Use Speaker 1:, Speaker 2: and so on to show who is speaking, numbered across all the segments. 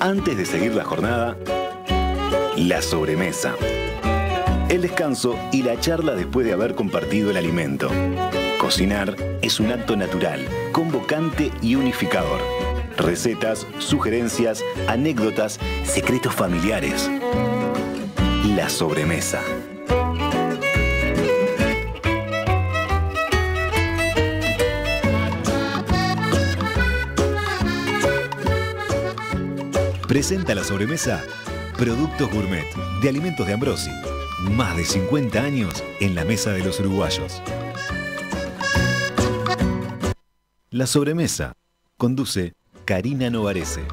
Speaker 1: antes de seguir la jornada, la sobremesa, el descanso y la charla después de haber compartido el alimento. Cocinar es un acto natural, convocante y unificador. Recetas, sugerencias, anécdotas, secretos familiares. La sobremesa. presenta la sobremesa Productos Gourmet de Alimentos de Ambrosi. Más de 50 años en la mesa de los uruguayos. La sobremesa conduce Karina Novarese.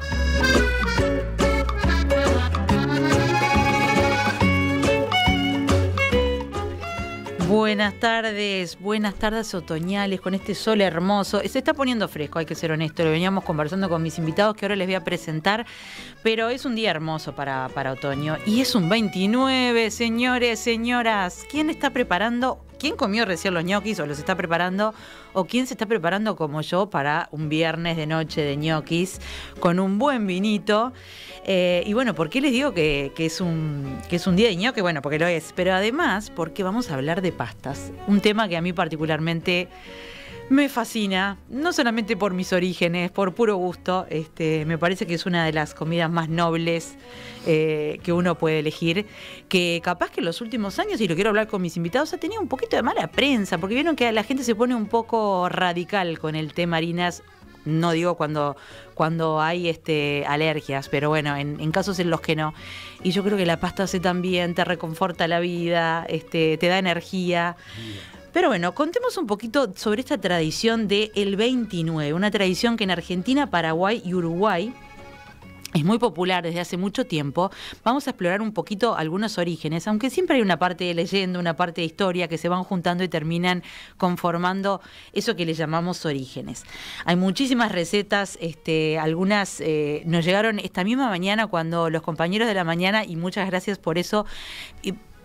Speaker 2: Buenas tardes, buenas tardes otoñales con este sol hermoso. Se está poniendo fresco, hay que ser honesto. Lo veníamos conversando con mis invitados que ahora les voy a presentar, pero es un día hermoso para, para otoño y es un 29, señores, señoras. ¿Quién está preparando quién comió recién los ñoquis o los está preparando, o quién se está preparando como yo para un viernes de noche de ñoquis con un buen vinito. Eh, y bueno, ¿por qué les digo que, es un, que es un día de ñoquis? Bueno, porque lo es, pero además porque vamos a hablar de pastas, un tema que a mí particularmente... Me fascina, no solamente por mis orígenes, por puro gusto. Este, me parece que es una de las comidas más nobles eh, que uno puede elegir. Que capaz que en los últimos años, y lo quiero hablar con mis invitados, ha tenido un poquito de mala prensa, porque vieron que la gente se pone un poco radical con el té marinas no digo cuando, cuando hay este, alergias, pero bueno, en, casos en los que no. Y yo creo que la pasta hace también, te reconforta la vida, este, te da energía. Pero bueno, contemos un poquito sobre esta tradición del 29, una tradición que en Argentina, Paraguay y Uruguay es muy popular desde hace mucho tiempo. Vamos a explorar un poquito algunos orígenes, aunque siempre hay una parte de leyenda, una parte de historia que se van juntando y terminan conformando eso que le llamamos orígenes. Hay muchísimas recetas, este, algunas eh, nos llegaron esta misma mañana cuando los compañeros de la mañana, y muchas gracias por eso,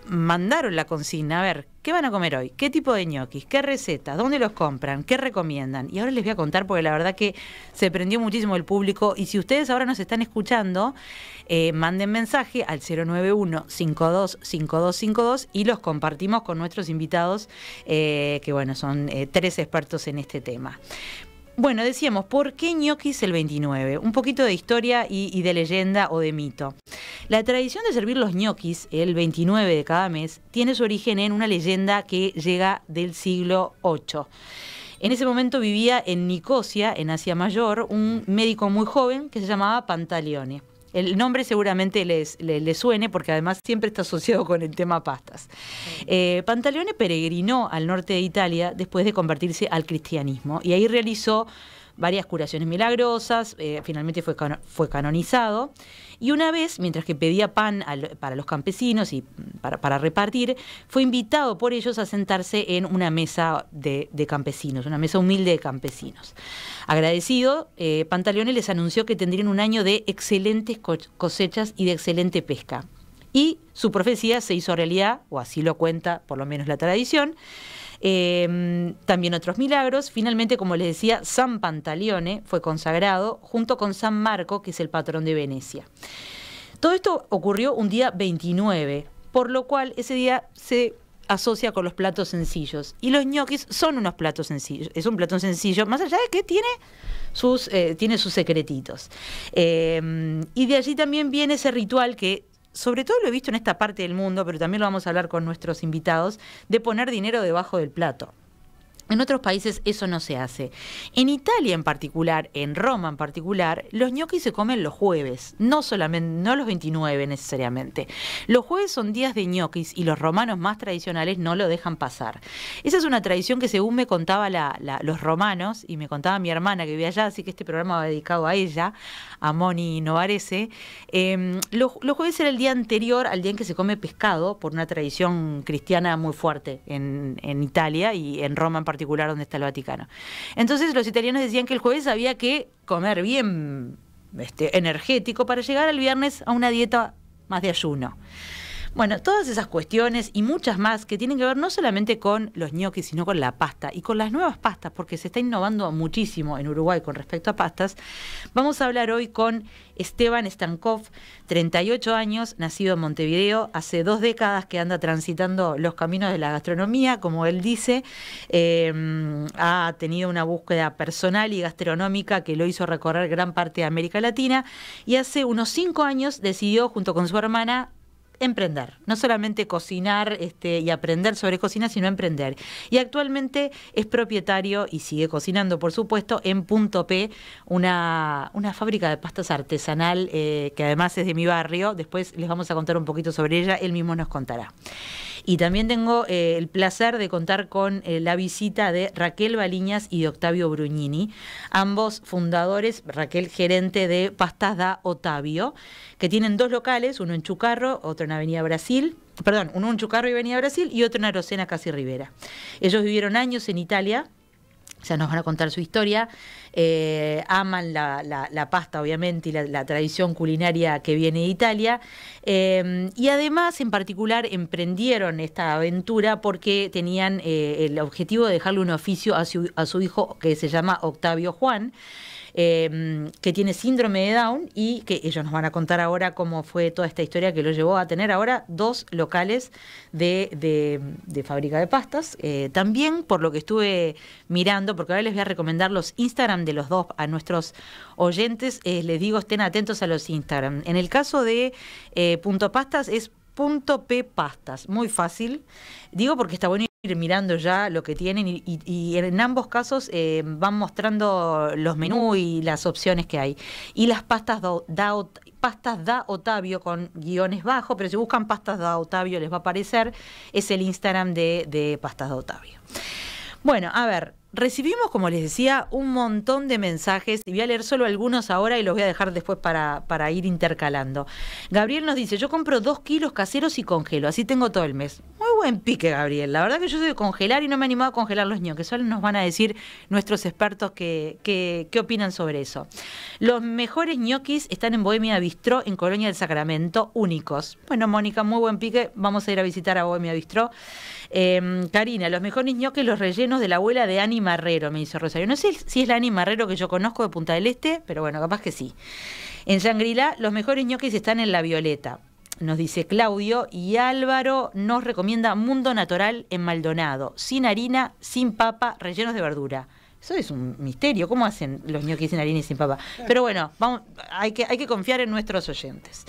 Speaker 2: mandaron la consigna, a ver, ¿qué van a comer hoy? ¿Qué tipo de ñoquis? ¿Qué recetas? ¿Dónde los compran? ¿Qué recomiendan? Y ahora les voy a contar porque la verdad que se prendió muchísimo el público y si ustedes ahora nos están escuchando, eh, manden mensaje al 091-525252 y los compartimos con nuestros invitados, eh, que bueno, son eh, tres expertos en este tema. Bueno, decíamos, ¿por qué ñoquis el 29? Un poquito de historia y, de leyenda o de mito. La tradición de servir los ñoquis el 29 de cada mes tiene su origen en una leyenda que llega del siglo VIII. En ese momento vivía en Nicosia, en Asia Mayor, un médico muy joven que se llamaba Pantaleone. El nombre seguramente les, suene porque además siempre está asociado con el tema pastas. Eh, Pantaleone peregrinó al norte de Italia después de convertirse al cristianismo y ahí realizó varias curaciones milagrosas, eh, finalmente fue, fue canonizado. Y una vez, mientras que pedía pan para los campesinos y para, repartir, fue invitado por ellos a sentarse en una mesa de, campesinos, una mesa humilde de campesinos. Agradecido, eh, Pantaleone les anunció que tendrían un año de excelentes cosechas y de excelente pesca. Y su profecía se hizo realidad, o así lo cuenta por lo menos la tradición. Em, también otros milagros. Finalmente, como les decía, San Pantaleone fue consagrado junto con San Marco, que es el patrón de Venecia. Todo esto ocurrió un día 29, por lo cual ese día se asocia con los platos sencillos. Y los ñoquis son unos platos sencillos. Es un plato sencillo, más allá de que tiene sus, eh, tiene sus secretitos. Em, y de allí también viene ese ritual que sobre todo lo he visto en esta parte del mundo, pero también lo vamos a hablar con nuestros invitados, de poner dinero debajo del plato. En otros países eso no se hace. En Italia en particular, en Roma en particular, los gnocchi se comen los jueves, no solamente no los 29 necesariamente. Los jueves son días de gnocchis y los romanos más tradicionales no lo dejan pasar. Esa es una tradición que según me contaba los romanos y me contaba mi hermana que vive allá, así que este programa va dedicado a ella, a Moni Novarese, em, los, jueves era el día anterior al día en que se come pescado por una tradición cristiana muy fuerte en, en Italia y en Roma en particular particular donde está el Vaticano. Entonces los italianos decían que el jueves había que comer bien este, energético para llegar al viernes a una dieta más de ayuno. Bueno, todas esas cuestiones y muchas más que tienen que ver no solamente con los ñoquis, sino con la pasta y con las nuevas pastas, porque se está innovando muchísimo en Uruguay con respecto a pastas. Vamos a hablar hoy con Esteban Stankov, 38 años, nacido en Montevideo, hace dos décadas que anda transitando los caminos de la gastronomía, como él dice, em, ha tenido una búsqueda personal y gastronómica que lo hizo recorrer gran parte de América Latina y hace unos cinco años decidió, junto con su hermana, emprender, no solamente cocinar este, y aprender sobre cocina, sino emprender. Y actualmente es propietario y sigue cocinando, por supuesto, en Punto P, una, fábrica de pastas artesanal eh, que además es de mi barrio. Después les vamos a contar un poquito sobre ella, él mismo nos contará. Y también tengo eh, el placer de contar con eh, la visita de Raquel Baliñas y de Octavio Brugnini, ambos fundadores, Raquel gerente de Pastas da Otavio, que tienen dos locales, uno en Chucarro, otro en Avenida Brasil, perdón, uno en Chucarro y Avenida Brasil y otro en Arocena Casi Rivera. Ellos vivieron años en Italia o sea, nos van a contar su historia. Eh, aman la, pasta, obviamente, y la, tradición culinaria que viene de Italia. Eh, y además, en particular, emprendieron esta aventura porque tenían eh, el objetivo de dejarle un oficio a su hijo que se llama Octavio Juan. Em, que tiene síndrome de Down y que ellos nos van a contar ahora cómo fue toda esta historia que lo llevó a tener ahora dos locales de, de, fábrica de pastas. Eh, también por lo que estuve mirando, porque ahora les voy a recomendar los Instagram de los dos a nuestros oyentes, eh, les digo, estén atentos a los Instagram. En el caso de eh, Punto Pastas es punto P Pastas, muy fácil. Digo porque está bonito ir mirando ya lo que tienen y, en ambos casos eh, van mostrando los menús y las opciones que hay. Y las pastas da, pastas da Otavio con guiones bajo, pero si buscan pastas da Otavio les va a aparecer, es el Instagram de, pastas da Otavio. Bueno, a ver, recibimos, como les decía, un montón de mensajes y voy a leer solo algunos ahora y los voy a dejar después para, para ir intercalando. Gabriel nos dice, yo compro dos kilos caseros y congelo, así tengo todo el mes. Muy buen pique, Gabriel. La verdad que yo soy de congelar y no me he animado a congelar los ñoques. Solo nos van a decir nuestros expertos qué opinan sobre eso. Los mejores ñoquis están en Bohemia Bistró, en Colonia del Sacramento, únicos. Bueno, Mónica, muy buen pique. Vamos a ir a visitar a Bohemia Bistró. Em, Karina, los mejores ñoquis, los rellenos de la abuela de Ani Marrero, me hizo Rosario. No sé si es la Ani Marrero que yo conozco de Punta del Este, pero bueno, capaz que sí. En shangri los mejores ñoquis están en La Violeta nos dice Claudio, y Álvaro nos recomienda Mundo Natural en Maldonado, sin harina, sin papa, rellenos de verdura. Eso es un misterio, ¿cómo hacen los ñoquis sin harina y sin papa? Pero bueno, vamos, hay, que, hay que confiar en nuestros oyentes.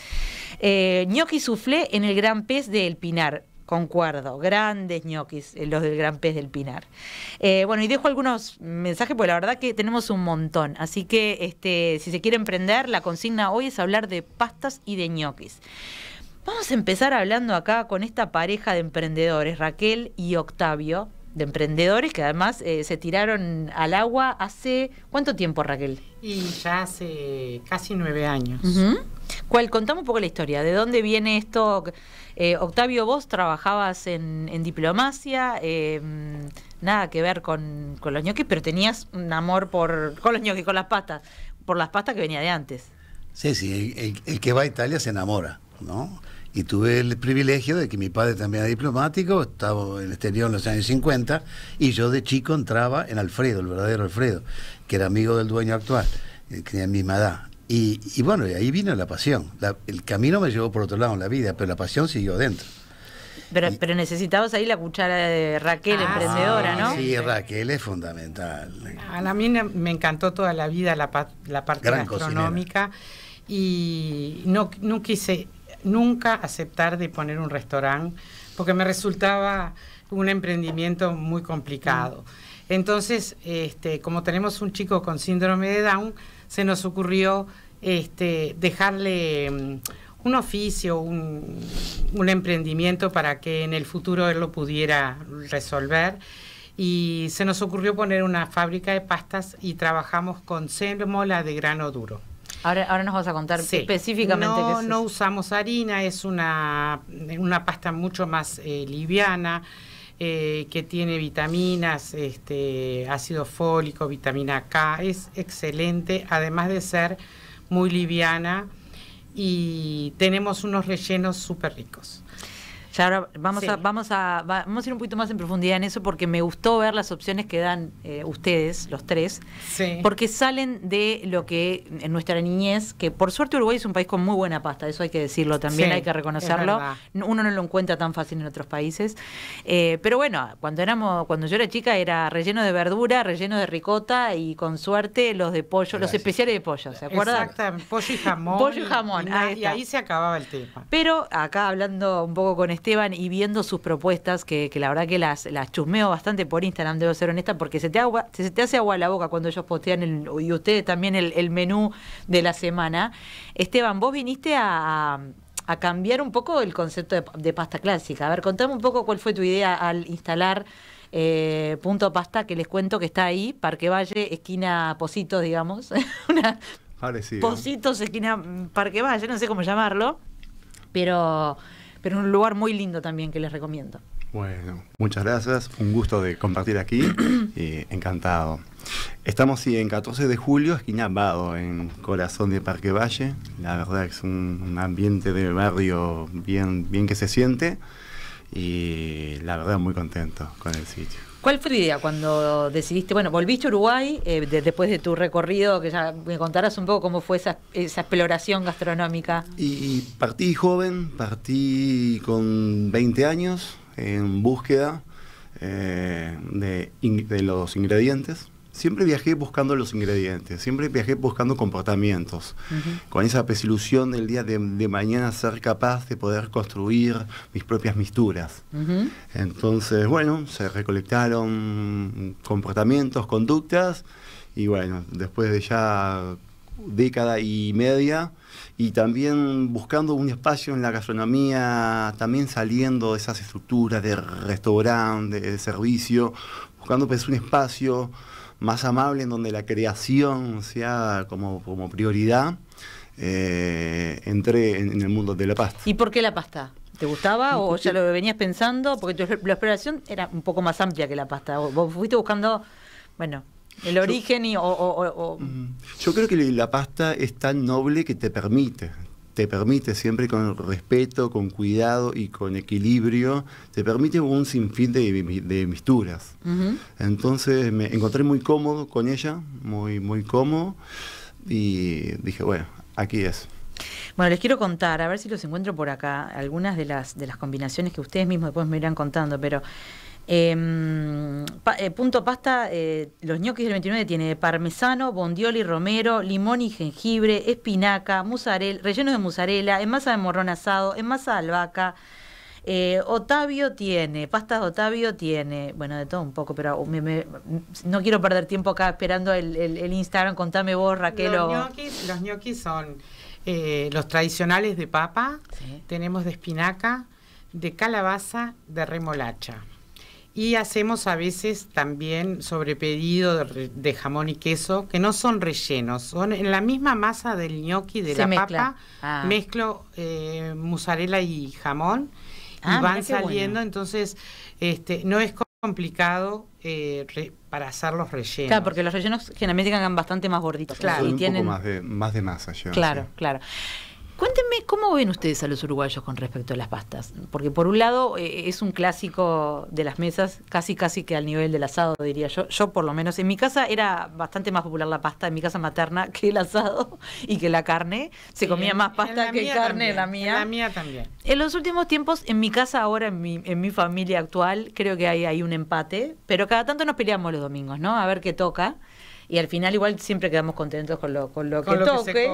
Speaker 2: Eh, suflé soufflé en el Gran Pez del Pinar. Concuerdo, grandes ñoquis, eh, los del Gran Pez del Pinar. Eh, bueno, y dejo algunos mensajes, porque la verdad que tenemos un montón. Así que este, si se quiere emprender, la consigna hoy es hablar de pastas y de ñoquis. Vamos a empezar hablando acá con esta pareja de emprendedores, Raquel y Octavio, de emprendedores que además eh, se tiraron al agua hace cuánto tiempo, Raquel? Y ya hace casi nueve años. ¿Cuál, contame un poco la historia, ¿de dónde viene esto? Eh, Octavio, vos trabajabas en, diplomacia, em, nada que ver con, los ñoquis, pero tenías un amor por, con los ñoquis, con las pastas, por las pastas que venía de antes.
Speaker 3: Sí, sí, el que va a Italia se enamora, ¿no? y tuve el privilegio de que mi padre también era diplomático, estaba en el exterior en los años 50, y yo de chico entraba en Alfredo, el verdadero Alfredo, que era amigo del dueño actual, eh, que tenía la misma edad. Y, bueno, y ahí vino la pasión. el camino me llevó por otro lado en la vida, pero la pasión siguió adentro.
Speaker 2: Pero, necesitabas ahí la cuchara de Raquel, ah, emprendedora, ¿no?
Speaker 3: Sí, Raquel es fundamental.
Speaker 4: A mí me encantó toda la vida la, parte gastronómica y no, no quise nunca aceptar de poner un restaurante porque me resultaba un emprendimiento muy complicado. Entonces, este, como tenemos un chico con síndrome de Down, se nos ocurrió este, dejarle mm, un oficio, un, emprendimiento para que en el futuro él lo pudiera resolver. Y se nos ocurrió poner una fábrica de pastas y trabajamos con sémola de grano duro.
Speaker 2: Ahora, nos vas a contar específicamente no, No
Speaker 4: usamos harina, es una, pasta mucho más eh, liviana. Eh, que tiene vitaminas, este, ácido fólico, vitamina K, es excelente, además de ser
Speaker 2: muy liviana y tenemos unos rellenos súper ricos. Ya ahora vamos, a, vamos, a, ir un poquito más en profundidad en eso porque me gustó ver las opciones que dan eh, ustedes, los tres, porque salen de lo que en nuestra niñez, que por suerte Uruguay es un país con muy buena pasta, eso hay que decirlo también, hay que reconocerlo. Uno no lo encuentra tan fácil en otros países. Eh, pero bueno, cuando, éramos, cuando yo era chica era relleno de verdura, relleno de ricota y con suerte los de pollo, los especiales de pollo, ¿se acuerdan? Exactamente, pollo y jamón. Pollo y jamón. ahí, y ahí se acababa el tema. Pero acá hablando un poco con este Esteban y viendo sus propuestas, que, la verdad que las, chusmeo bastante por Instagram, debo ser honesta, porque se te, hace agua la boca cuando ellos postean y ustedes también el, menú de la semana. Esteban, vos viniste a, cambiar un poco el concepto de, pasta clásica. A ver, contame un poco cuál fue tu idea al instalar eh, Punto Pasta, que les cuento que está ahí, Parque Valle, esquina Positos, digamos. Positos, esquina mm, Parque Valle, no sé cómo llamarlo. Pero pero un lugar muy lindo también que les recomiendo.
Speaker 5: Bueno, muchas gracias, un gusto de compartir aquí, y encantado. Estamos sí, en 14 de julio, esquina Vado, en corazón de Parque Valle. La verdad es un, un ambiente de barrio bien, bien que se siente y la verdad muy contento con el sitio.
Speaker 2: ¿Cuál fue tu idea cuando decidiste, bueno, volviste a Uruguay eh, después de tu recorrido, que ya me contarás un poco cómo fue esa, esa exploración gastronómica? Y,
Speaker 5: partí joven, partí con 20 años en búsqueda eh, de los ingredientes siempre viajé buscando los ingredientes, siempre viajé buscando comportamientos, con esa desilusión del día de, mañana ser capaz de poder construir mis propias misturas. Entonces, bueno, se recolectaron comportamientos, conductas, y bueno, después de ya década y media, y también buscando un espacio en la gastronomía, también saliendo de esas estructuras de restaurante, de servicio, buscando pues un espacio más amable, en donde la creación sea como, como prioridad, eh, entré en, el mundo de la pasta.
Speaker 2: ¿Y por qué la pasta? ¿Te gustaba o ya lo venías pensando? Porque la exploración era un poco más amplia que la pasta. Vos fuiste buscando, bueno, el origen y... o,
Speaker 5: yo creo que la pasta es tan noble que te permite, te permite siempre con respeto, con cuidado y con equilibrio, te permite un sinfín de, misturas. Entonces me encontré muy cómodo con ella, muy, muy cómodo, y dije, bueno, aquí es.
Speaker 2: Bueno, les quiero contar, a ver si los encuentro por acá, algunas de las, de las combinaciones que ustedes mismos después me irán contando, pero Em, eh, punto pasta, eh, los ñoquis del 29 tiene parmesano, bondioli, romero, limón y jengibre, espinaca, musarel, relleno de musarela, en masa de morrón asado, en masa de albahaca. Eh, Otavio tiene, pastas Otavio tiene, bueno, de todo un poco, pero no quiero perder tiempo acá esperando el, Instagram. Contame vos, Raquel. Los
Speaker 4: ñoquis, son
Speaker 2: eh, los tradicionales de papa, tenemos de espinaca,
Speaker 4: de calabaza, de remolacha. Y hacemos a veces también sobrepedido pedido de, jamón y queso, que no son rellenos, son en la misma masa del gnocchi de la papa, ah. mezclo eh, mozzarella y jamón y ah, van saliendo, entonces este no es complicado eh,
Speaker 2: para hacer los rellenos. Claro, porque los rellenos generalmente quedan bastante más gorditos. Claro, y un poco más de, más de masa. claro, claro. Cuéntenme cómo ven ustedes a los uruguayos con respecto a las pastas, porque por un lado eh, es un clásico de las mesas, casi casi que al nivel del asado diría yo. Yo por lo menos en mi casa era bastante más popular la pasta en mi casa materna que el asado y que la carne. Se comía más pasta que carne en la mía.
Speaker 4: mía también.
Speaker 2: En los últimos tiempos en mi casa ahora en mi, en mi familia actual creo que hay, hay un empate, pero cada tanto nos peleamos los domingos, ¿no? A ver qué toca y al final igual siempre quedamos contentos con lo, con lo que toque.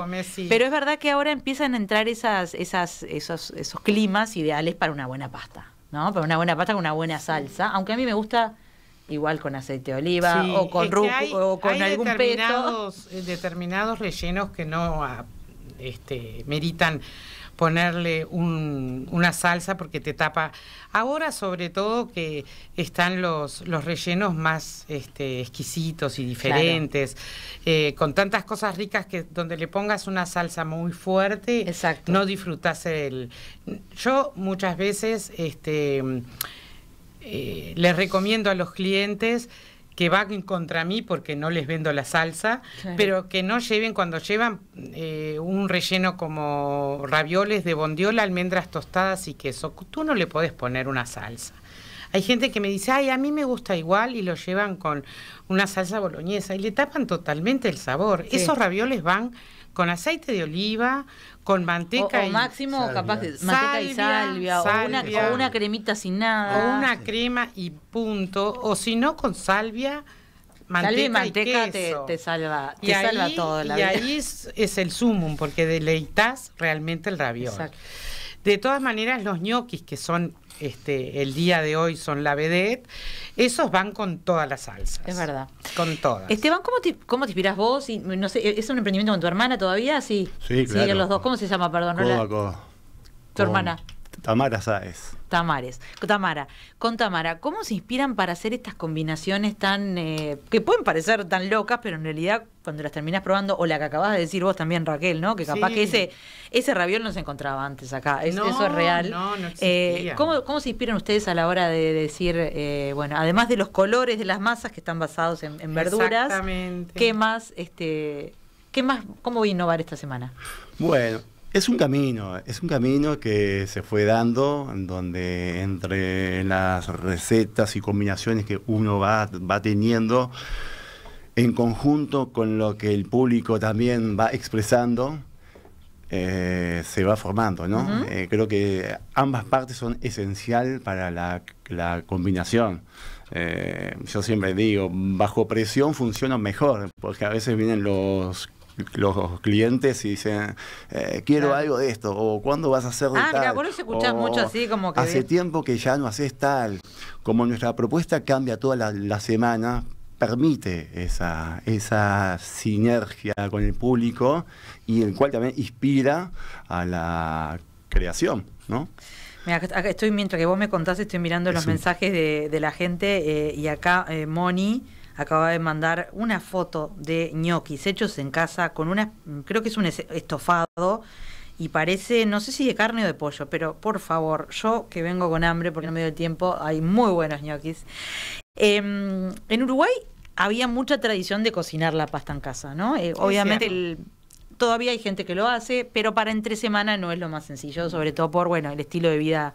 Speaker 2: Pero es verdad que ahora empiezan a entrar esas, esas, esos, esos climas ideales para una buena pasta, ¿no? Para una buena pasta con una buena salsa, aunque a mí me gusta igual con aceite de oliva o con rúcula o con algún determinados,
Speaker 4: peto. Eh, determinados rellenos que no ah, este, meritan ponerle una salsa porque te tapa. Ahora sobre todo que están los, rellenos más este, exquisitos y diferentes, eh, con tantas cosas ricas que donde le pongas una salsa muy fuerte, no disfrutas el... Yo muchas veces este, eh, les recomiendo a los clientes que van contra mí porque no les vendo la salsa, pero que no lleven cuando llevan eh, un relleno como ravioles de bondiola, almendras tostadas y queso. Tú no le puedes poner una salsa. Hay gente que me dice, ay, a mí me gusta igual y lo llevan con una salsa boloñesa y le tapan totalmente el sabor. Esos ravioles van con aceite de oliva, con manteca y. máximo capaz de salvia, o, una,
Speaker 2: cremita sin nada. O una
Speaker 4: crema y punto, o si no con salvia. Manteca y Te, te, salva, te salva todo y ahí
Speaker 2: es,
Speaker 4: el sumum, porque deleitas realmente el ravioli. De todas maneras, los ñoquis, que son este, el día de hoy son la vedette, esos van con todas las
Speaker 2: salsas. Es verdad. Con todas. Esteban, ¿cómo te, cómo te inspirás vos? Y, no sé, ¿Es un emprendimiento con tu hermana todavía? Sí, claro. los dos. ¿Cómo se llama, perdón?
Speaker 5: ¿Tu hermana? Tamara Saez.
Speaker 2: Tamares. Tamara, con Tamara, ¿cómo se inspiran para hacer estas combinaciones tan. Eh, que pueden parecer tan locas, pero en realidad cuando las terminas probando, o la que acabas de decir vos también, Raquel, ¿no? Que capaz que ese, ese raviol no se encontraba antes acá. eso es real. Eh, ¿cómo, ¿cómo, se inspiran ustedes a la hora de decir, eh, bueno, además de los colores de las masas que están basados en, verduras, ¿qué más, este, qué más, cómo voy a innovar esta semana?
Speaker 5: Bueno, es un camino, es un camino que se fue dando, donde entre las recetas y combinaciones que uno va, teniendo, en conjunto con lo que el público también va expresando, eh, se va formando, ¿no? Eh, creo que ambas partes son esencial para la, combinación. Eh, yo siempre digo, bajo presión funciona mejor, porque a veces vienen los los clientes y dicen, eh, quiero algo de esto, o cuándo vas a hacer de ah, mucho así como que... Hace tiempo que ya no haces tal. Como nuestra propuesta cambia toda la, la semana, permite esa, esa sinergia con el público y el cual también inspira a la creación, ¿no?
Speaker 2: estoy, mientras que vos me contás, estoy mirando eh, los mensajes de, la gente eh, y acá Moni acaba de mandar una foto de ñoquis hechos en casa con una, creo que es un estofado y parece, no sé si de carne o de pollo, pero por favor, yo que vengo con hambre porque no me dio tiempo, hay muy buenos ñoquis. Em, en Uruguay había mucha tradición de cocinar la pasta en casa, ¿no? Eh, obviamente todavía hay gente que lo hace, pero para entre semana no es lo más sencillo, sobre todo por, bueno, el estilo de vida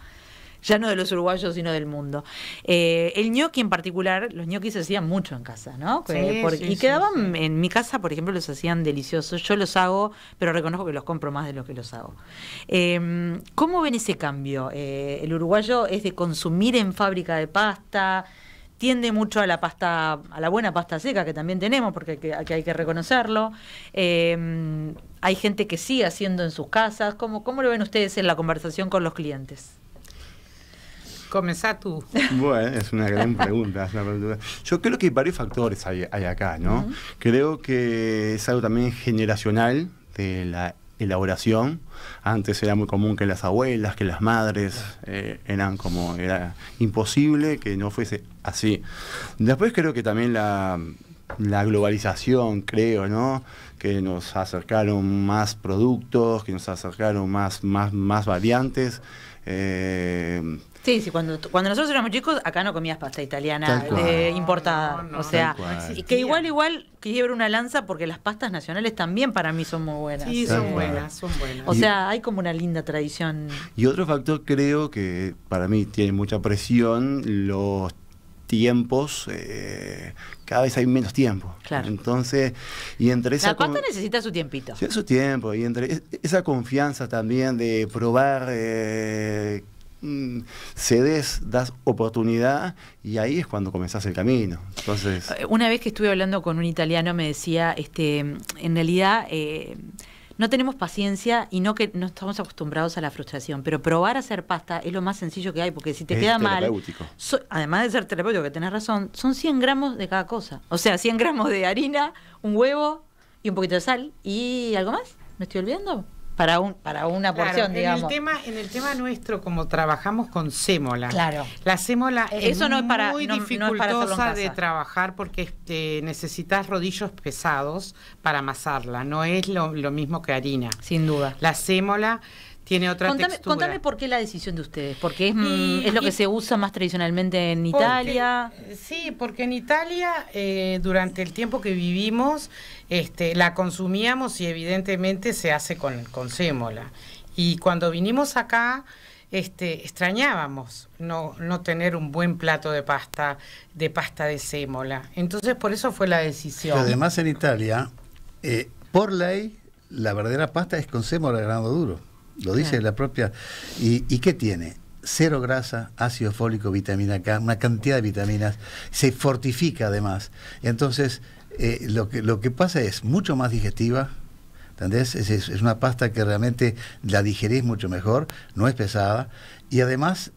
Speaker 2: ya no de los uruguayos, sino del mundo. Eh, el ñoqui en particular, los ñoquis se hacían mucho en casa, ¿no? Eh, y quedaban, en mi casa, por ejemplo, los hacían deliciosos. Yo los hago, pero reconozco que los compro más de lo que los hago. Em, ¿Cómo ven ese cambio? Eh, el uruguayo es de consumir en fábrica de pasta tiende mucho a la pasta, a la buena pasta seca que también tenemos, porque hay que, hay que reconocerlo. Em, hay gente que sigue haciendo en sus casas. ¿Cómo lo ven ustedes en la conversación con los clientes?
Speaker 4: Comenzá tú.
Speaker 5: Bueno, es una gran pregunta, Yo creo que hay varios factores hay, acá, ¿no? Creo que es algo también generacional de la elaboración. Antes era muy común que las abuelas, que las madres eh, eran como, era imposible que no fuese así. Después creo que también la, globalización, creo, ¿no? Que nos acercaron más productos, que nos acercaron más, más, más variantes. Eh,
Speaker 2: Sí, sí, cuando, cuando nosotros éramos chicos, acá no comías pasta italiana importada. o sea, que igual, igual quiebra una lanza porque las pastas nacionales también para mí son muy buenas. Sí, son buenas, son buenas. O sea, hay como una linda tradición.
Speaker 5: Y otro factor creo que para mí tiene mucha presión, los tiempos, eh, cada vez hay menos tiempo. Claro. Entonces, y entre esa... La pasta
Speaker 2: necesita su tiempito. Sí,
Speaker 5: su tiempo, y entre e, esa confianza también de probar... Eh, Mm, cedes, das oportunidad y ahí es cuando comenzás el camino. Entonces,
Speaker 2: eh, Una vez que estuve hablando con un italiano me decía, este, en realidad... Eh, no tenemos paciencia y no que no estamos acostumbrados a la frustración, pero probar a hacer pasta es lo más sencillo que hay, porque si te queda mal, además de ser terapéutico, que tenés razón, son 100 gramos de cada cosa. O sea, 100 gramos de harina, un huevo y un poquito de sal y algo más. ¿Me estoy olvidando? para un para una porción claro, en el tema
Speaker 4: en el tema nuestro como trabajamos con sémola claro la sémola e- eso es no para muy dificultosa de trabajar porque este, necesitas rodillos pesados para amasarla no es lo, lo mismo que harina sin duda la sémola tiene otra contame, textura. Contame por
Speaker 2: qué la decisión de ustedes, porque es, mm, lo que se usa más tradicionalmente en Italia. Sí, porque en Italia
Speaker 4: eh, durante el tiempo que vivimos este, la consumíamos y evidentemente se hace con, con sémola. Y cuando vinimos acá este, extrañábamos no, no tener un buen plato de pasta, de pasta de sémola. Entonces por eso fue la decisión. además
Speaker 3: en Italia, eh, por ley, la verdadera pasta es con sémola de grano duro. Lo dice la propia. ¿Y, qué tiene? cero grasa, ácido fólico, vitamina K, una cantidad de vitaminas, se fortifica además. Entonces, eh, lo, que, lo que pasa es mucho más digestiva, ¿entendés? Es, una pasta que realmente la digerís mucho mejor, no es pesada, y además,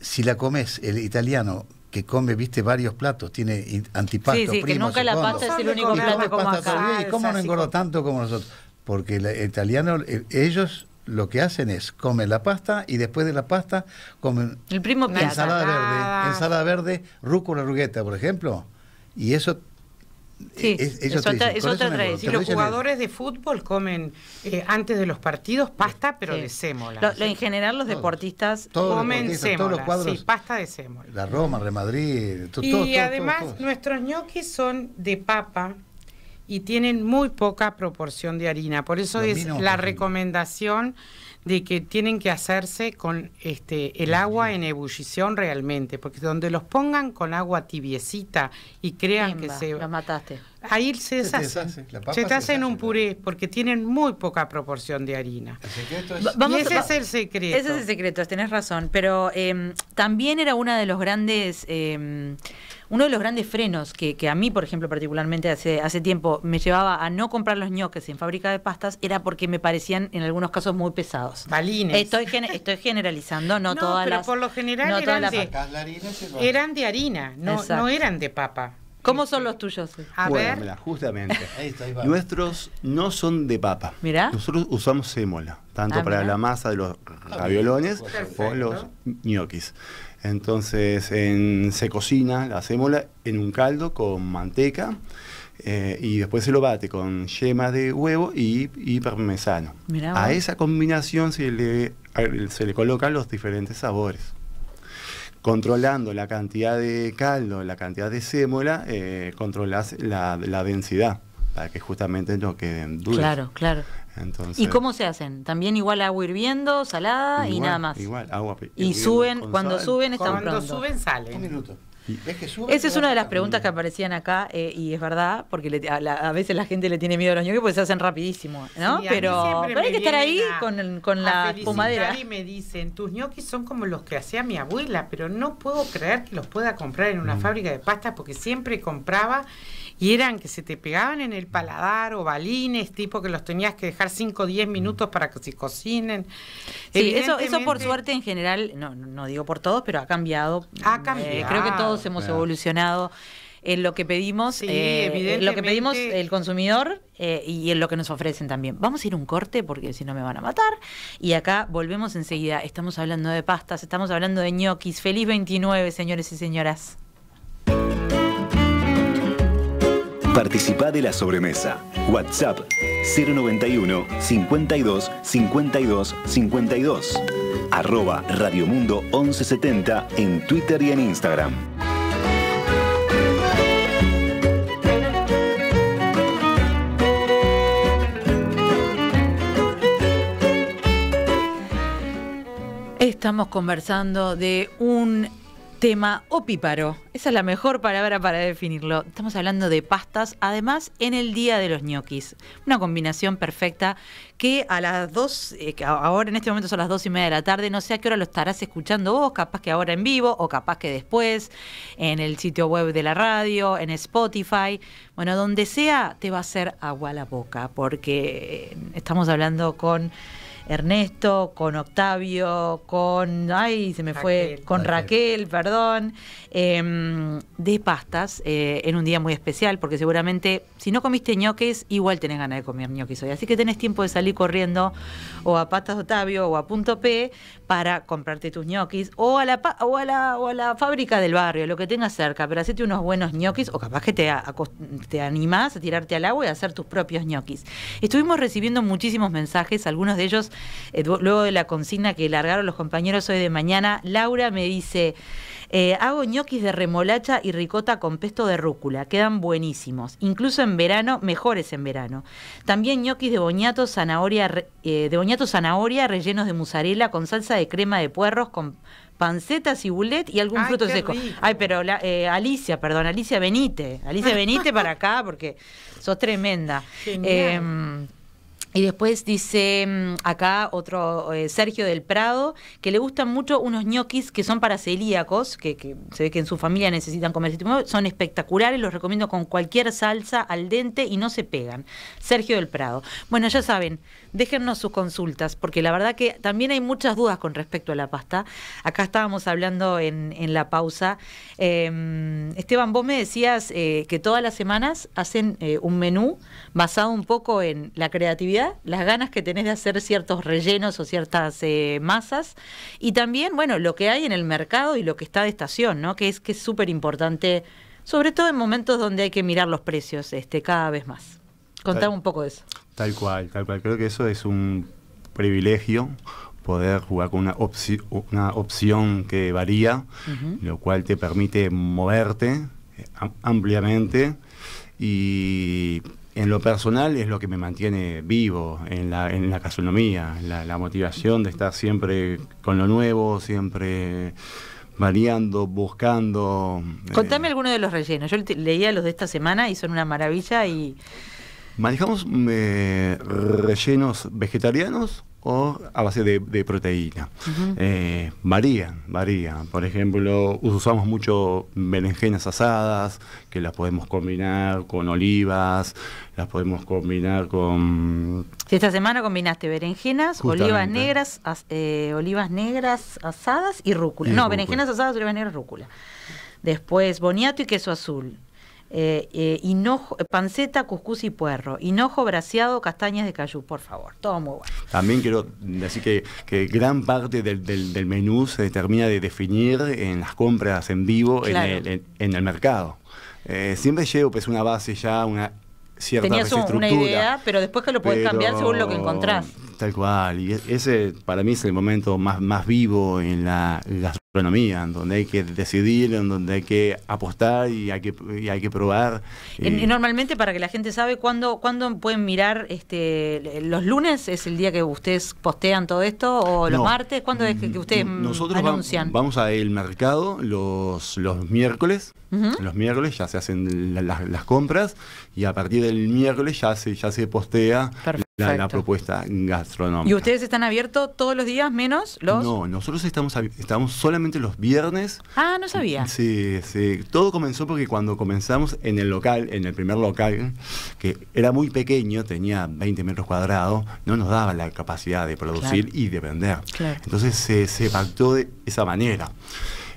Speaker 3: si la comes, el italiano que come, viste, varios platos, tiene antipasto, sí, sí, que nunca la pasta es el único plato como acá. ¿Y cómo no engorda tanto como nosotros? Porque el italiano, ellos lo que hacen es comen la pasta y después de la pasta comen el ensalada verde, ensalada verde, rúcula rugueta, por ejemplo, y eso es, otra, tradición. los jugadores
Speaker 4: de fútbol comen eh, antes de los partidos pasta, pero de sémola. en general los deportistas comen sí, pasta de sémola.
Speaker 3: La Roma, Real Madrid, todo, Y además
Speaker 4: nuestros ñoquis son de papa, y tienen muy poca proporción de harina. Por eso es la recomendación de que tienen que hacerse con este, el agua en ebullición realmente, porque donde los pongan con agua tibiecita y
Speaker 2: crean que se... mataste. Ahí se deshace. Se, deshace.
Speaker 4: hace un puré porque tienen muy poca proporción de harina. El secreto es... ese es el secreto. Ese es el
Speaker 2: secreto, tenés razón. Pero em, también era una de los grandes... Eh, uno de los grandes frenos que, a mí, por ejemplo, particularmente hace, tiempo me llevaba a no comprar los ñoques en fábrica de pastas era porque me parecían en algunos casos muy pesados. Balines. Estoy, estoy generalizando, no, no todas pero por
Speaker 4: lo general eran, de,
Speaker 2: harina, no, eran de papa. ¿Cómo son los tuyos? A
Speaker 5: justamente. Nuestros no son de papa. Nosotros usamos sémola, tanto ah, para la masa de los ah, raviolones como los ñoquis. Entonces se cocina la sémola en un caldo con manteca eh, y después se lo bate con yema de huevo y, y parmesano. A esa combinación se le, colocan los diferentes sabores controlando la cantidad de caldo, la cantidad de sémola, eh, controlas la densidad para que justamente no queden duros. Claro, claro.
Speaker 4: Entonces, ¿Y cómo
Speaker 2: se hacen? También igual agua hirviendo, salada y nada más. Igual,
Speaker 4: agua. Y suben, cuando suben están Cuando suben salen. Un minuto. Esa es una de las
Speaker 2: preguntas que aparecían acá eh, y es verdad, porque a, veces la gente le tiene miedo a los ñoquis porque se hacen rapidísimo, ¿no? pero, hay que estar ahí con, la pomadera. Y
Speaker 4: me dicen, tus ñoquis son como los que hacía mi abuela, pero no puedo creer que los pueda comprar en una mm. fábrica de pasta porque siempre compraba y eran que se te pegaban en el paladar o balines, tipo que los tenías que dejar
Speaker 2: 5 o 10 mm. minutos para que se cocinen. Sí, eso, eso por suerte en general, no, no digo por todos, pero ha cambiado. Ha eh, cambiado. creo que todos hemos evolucionado en lo que pedimos, eh, lo que pedimos el consumidor eh, y en lo que nos ofrecen también. Vamos a ir un corte porque si no me van a matar. Y acá volvemos enseguida. Estamos hablando de pastas, estamos hablando de ñoquis. Feliz 29, señores y señoras.
Speaker 1: Participá de la sobremesa. WhatsApp 091 52 52 52. Arroba Radiomundo 1170 en Twitter y en Instagram.
Speaker 2: Estamos conversando de un tema opíparo. Esa es la mejor palabra para definirlo. Estamos hablando de pastas, además en el día de los ñoquis. Una combinación perfecta que a las dos eh, ahora en este momento son las dos y media de la tarde, no sé a qué hora lo estarás escuchando vos, capaz que ahora en vivo o capaz que después, en el sitio web de la radio, en Spotify. Bueno, donde sea, te va a hacer agua a la boca, porque eh, estamos hablando con Ernesto, con Octavio, con. Ay, se me fue. Con Raquel, perdón. Em, de pastas eh, en un día muy especial, porque seguramente si no comiste ñoques, igual tenés ganas de comer ñoquis hoy. Así que tenés tiempo de salir corriendo o a Pastas Octavio o a Punto P para comprarte tus ñoquis o a la, o la, fábrica del barrio, lo que tengas cerca, pero hacete unos buenos ñoquis o capaz que te, te animás a tirarte al agua y hacer tus propios ñoquis. Estuvimos recibiendo muchísimos mensajes, algunos de ellos eh, luego de la consigna que largaron los compañeros hoy de mañana, Laura me dice, eh, hago ñoquis de remolacha y ricota con pesto de rúcula, quedan buenísimos, incluso en verano, mejores en verano. También ñoquis de boñato, zanahoria, eh, de zanahoria rellenos de mozzarella con salsa de crema de puerros con pancetas y bulet y algún fruto seco. Ay, pero la, Alicia, perdón, Alicia venite. Alicia venite para acá porque sos tremenda. Em, y después dice mm, acá otro eh, Sergio del Prado que le gustan mucho unos ñoquis que son para celíacos, que, se ve que en su familia necesitan comer son espectaculares, los recomiendo con cualquier salsa al dente y no se pegan. Sergio del Prado. Bueno, ya saben, déjennos sus consultas, porque la verdad que también hay muchas dudas con respecto a la pasta. Acá estábamos hablando en, la pausa. Em, Esteban, vos me decías eh, que todas las semanas hacen eh, un menú basado un poco en la creatividad, las ganas que tenés de hacer ciertos rellenos o ciertas eh, masas, y también, bueno, lo que hay en el mercado y lo que está de estación, ¿no? Que es que es súper importante, sobre todo en momentos donde hay que mirar los precios este, cada vez más. Contame un poco de eso.
Speaker 5: Tal cual, tal cual. Creo que eso es un privilegio poder jugar con una, una opción que varía, lo cual te permite moverte eh, ampliamente y en lo personal es lo que me mantiene vivo en la, en la gastronomía, la, motivación de estar siempre con lo nuevo, siempre variando, buscando.
Speaker 2: Eh. Contame algunos de los rellenos. Yo leía los de esta semana y son una maravilla y
Speaker 5: ¿Manejamos eh, rellenos vegetarianos o a base de, proteína? Eh, varían, varían. Por ejemplo, usamos mucho berenjenas asadas, que las podemos combinar con olivas, las podemos combinar con...
Speaker 2: Si esta semana combinaste berenjenas, olivas negras, eh, olivas negras asadas y rúcula. no, berenjenas asadas, olivas negras, rúcula. Después boniato y queso azul eh, eh, eh, panceta, cuscús y puerro, hinojo braseado, castañas de cayú, por favor. Todo muy bueno.
Speaker 5: También quiero decir que, gran parte del, menú se termina de definir en las compras en vivo en, el, en, el, mercado. Eh, siempre llevo pues una base ya, una cierta Tenías una idea,
Speaker 2: pero después que lo puedes cambiar según lo que encontrás
Speaker 5: tal cual. Y e, ese para mí es el momento más, más vivo en la, gastronomía, en donde hay que decidir, en donde hay que apostar y hay que, hay que probar.
Speaker 4: Eh, y
Speaker 2: normalmente, para que la gente sabe, ¿cuándo, pueden mirar? este ¿Los lunes es el día que ustedes postean todo esto? ¿O los martes? ¿Cuándo es que, ustedes nosotros anuncian?
Speaker 5: vamos al mercado los, los miércoles. Los miércoles ya se hacen las compras y a partir del miércoles ya se, ya se postea la, propuesta gastronómica. ¿Y ustedes
Speaker 2: están abiertos todos los días menos los...?
Speaker 5: No, nosotros estamos, estamos solamente los viernes.
Speaker 2: Ah, no sabía.
Speaker 5: Sí, sí. Todo comenzó porque cuando comenzamos en el local, en el primer local, que era muy pequeño, tenía 20 metros cuadrados, no nos daba la capacidad de producir y de vender. Entonces se, se pactó de esa manera.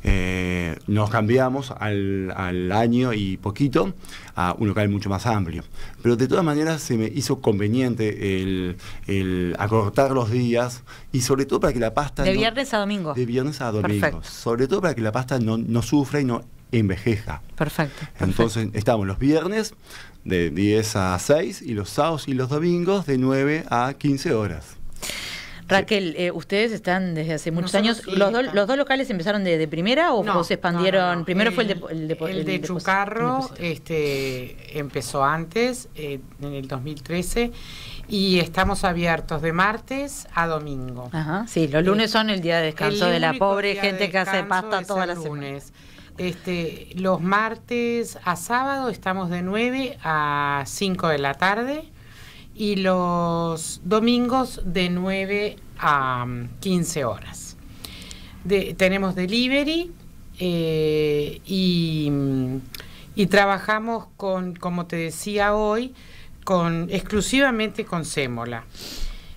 Speaker 5: Eh, nos cambiamos al, año y poquito a un local mucho más amplio. Pero de todas maneras se me hizo conveniente el, acortar los días y sobre todo para que la pasta... De viernes
Speaker 2: a domingo. De viernes a domingo.
Speaker 5: Sobre todo para que la pasta no, sufra y no envejeja. Perfecto, Entonces estamos los viernes de 10 a 6 y los sábados y los domingos de 9 a 15 horas.
Speaker 2: Raquel, eh, ustedes están desde hace muchos años. los, dos locales empezaron de, primera o se expandieron? Primero fue el de, el el de Chucarro,
Speaker 4: este, empezó antes, eh, en el 2013, y estamos abiertos de martes a domingo. Ajá, sí,
Speaker 2: los eh, lunes son el día de descanso de la pobre gente que hace pasta todas las
Speaker 4: semanas. Este, los martes a sábado estamos de 9 a 5 de la tarde y los domingos de 9 a 15 mm, horas. tenemos delivery eh, mm, y, trabajamos con, como te decía hoy, con exclusivamente con sémola.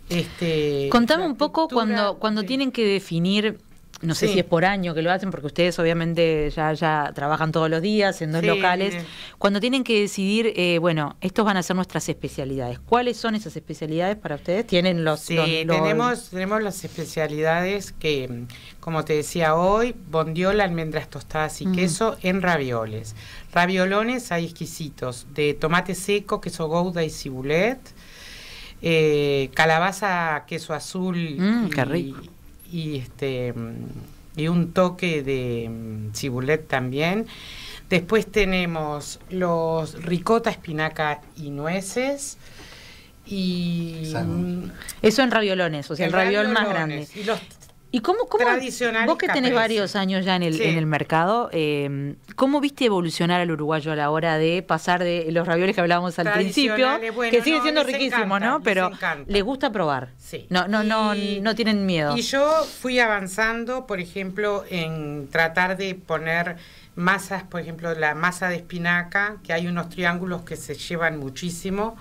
Speaker 2: Este, Contame un poco cuando, cuando tienen que definir no sé si es por año que lo hacen, porque ustedes obviamente ya, ya trabajan todos los días en dos locales, cuando tienen que decidir, eh, bueno, estos van a ser nuestras especialidades, ¿cuáles son esas especialidades para ustedes? ¿Tienen los...? Sí, Tenemos,
Speaker 4: tenemos las especialidades que, como te decía hoy, bondiola, almendras tostadas y queso en ravioles. Raviolones hay exquisitos, de tomate seco, queso gouda y cibulet, eh, calabaza, queso azul mm, y, este, y un toque de mm, cibulet también. Después tenemos los ricota, espinaca y nueces. Y mm,
Speaker 2: eso en raviolones, o sea, el, raviol más grande. ¿Y cómo, cómo vos que tenés varios años ya en el, en el mercado, em, cómo viste evolucionar al uruguayo a la hora de pasar de los ravioles que hablábamos al principio, que sigue siendo riquísimo, ¿no? Pero les gusta probar. Sí. No, no, no, no tienen miedo. Y
Speaker 4: yo fui avanzando, por ejemplo, en tratar de poner masas, por ejemplo, la masa de espinaca, que hay unos triángulos que se llevan muchísimo,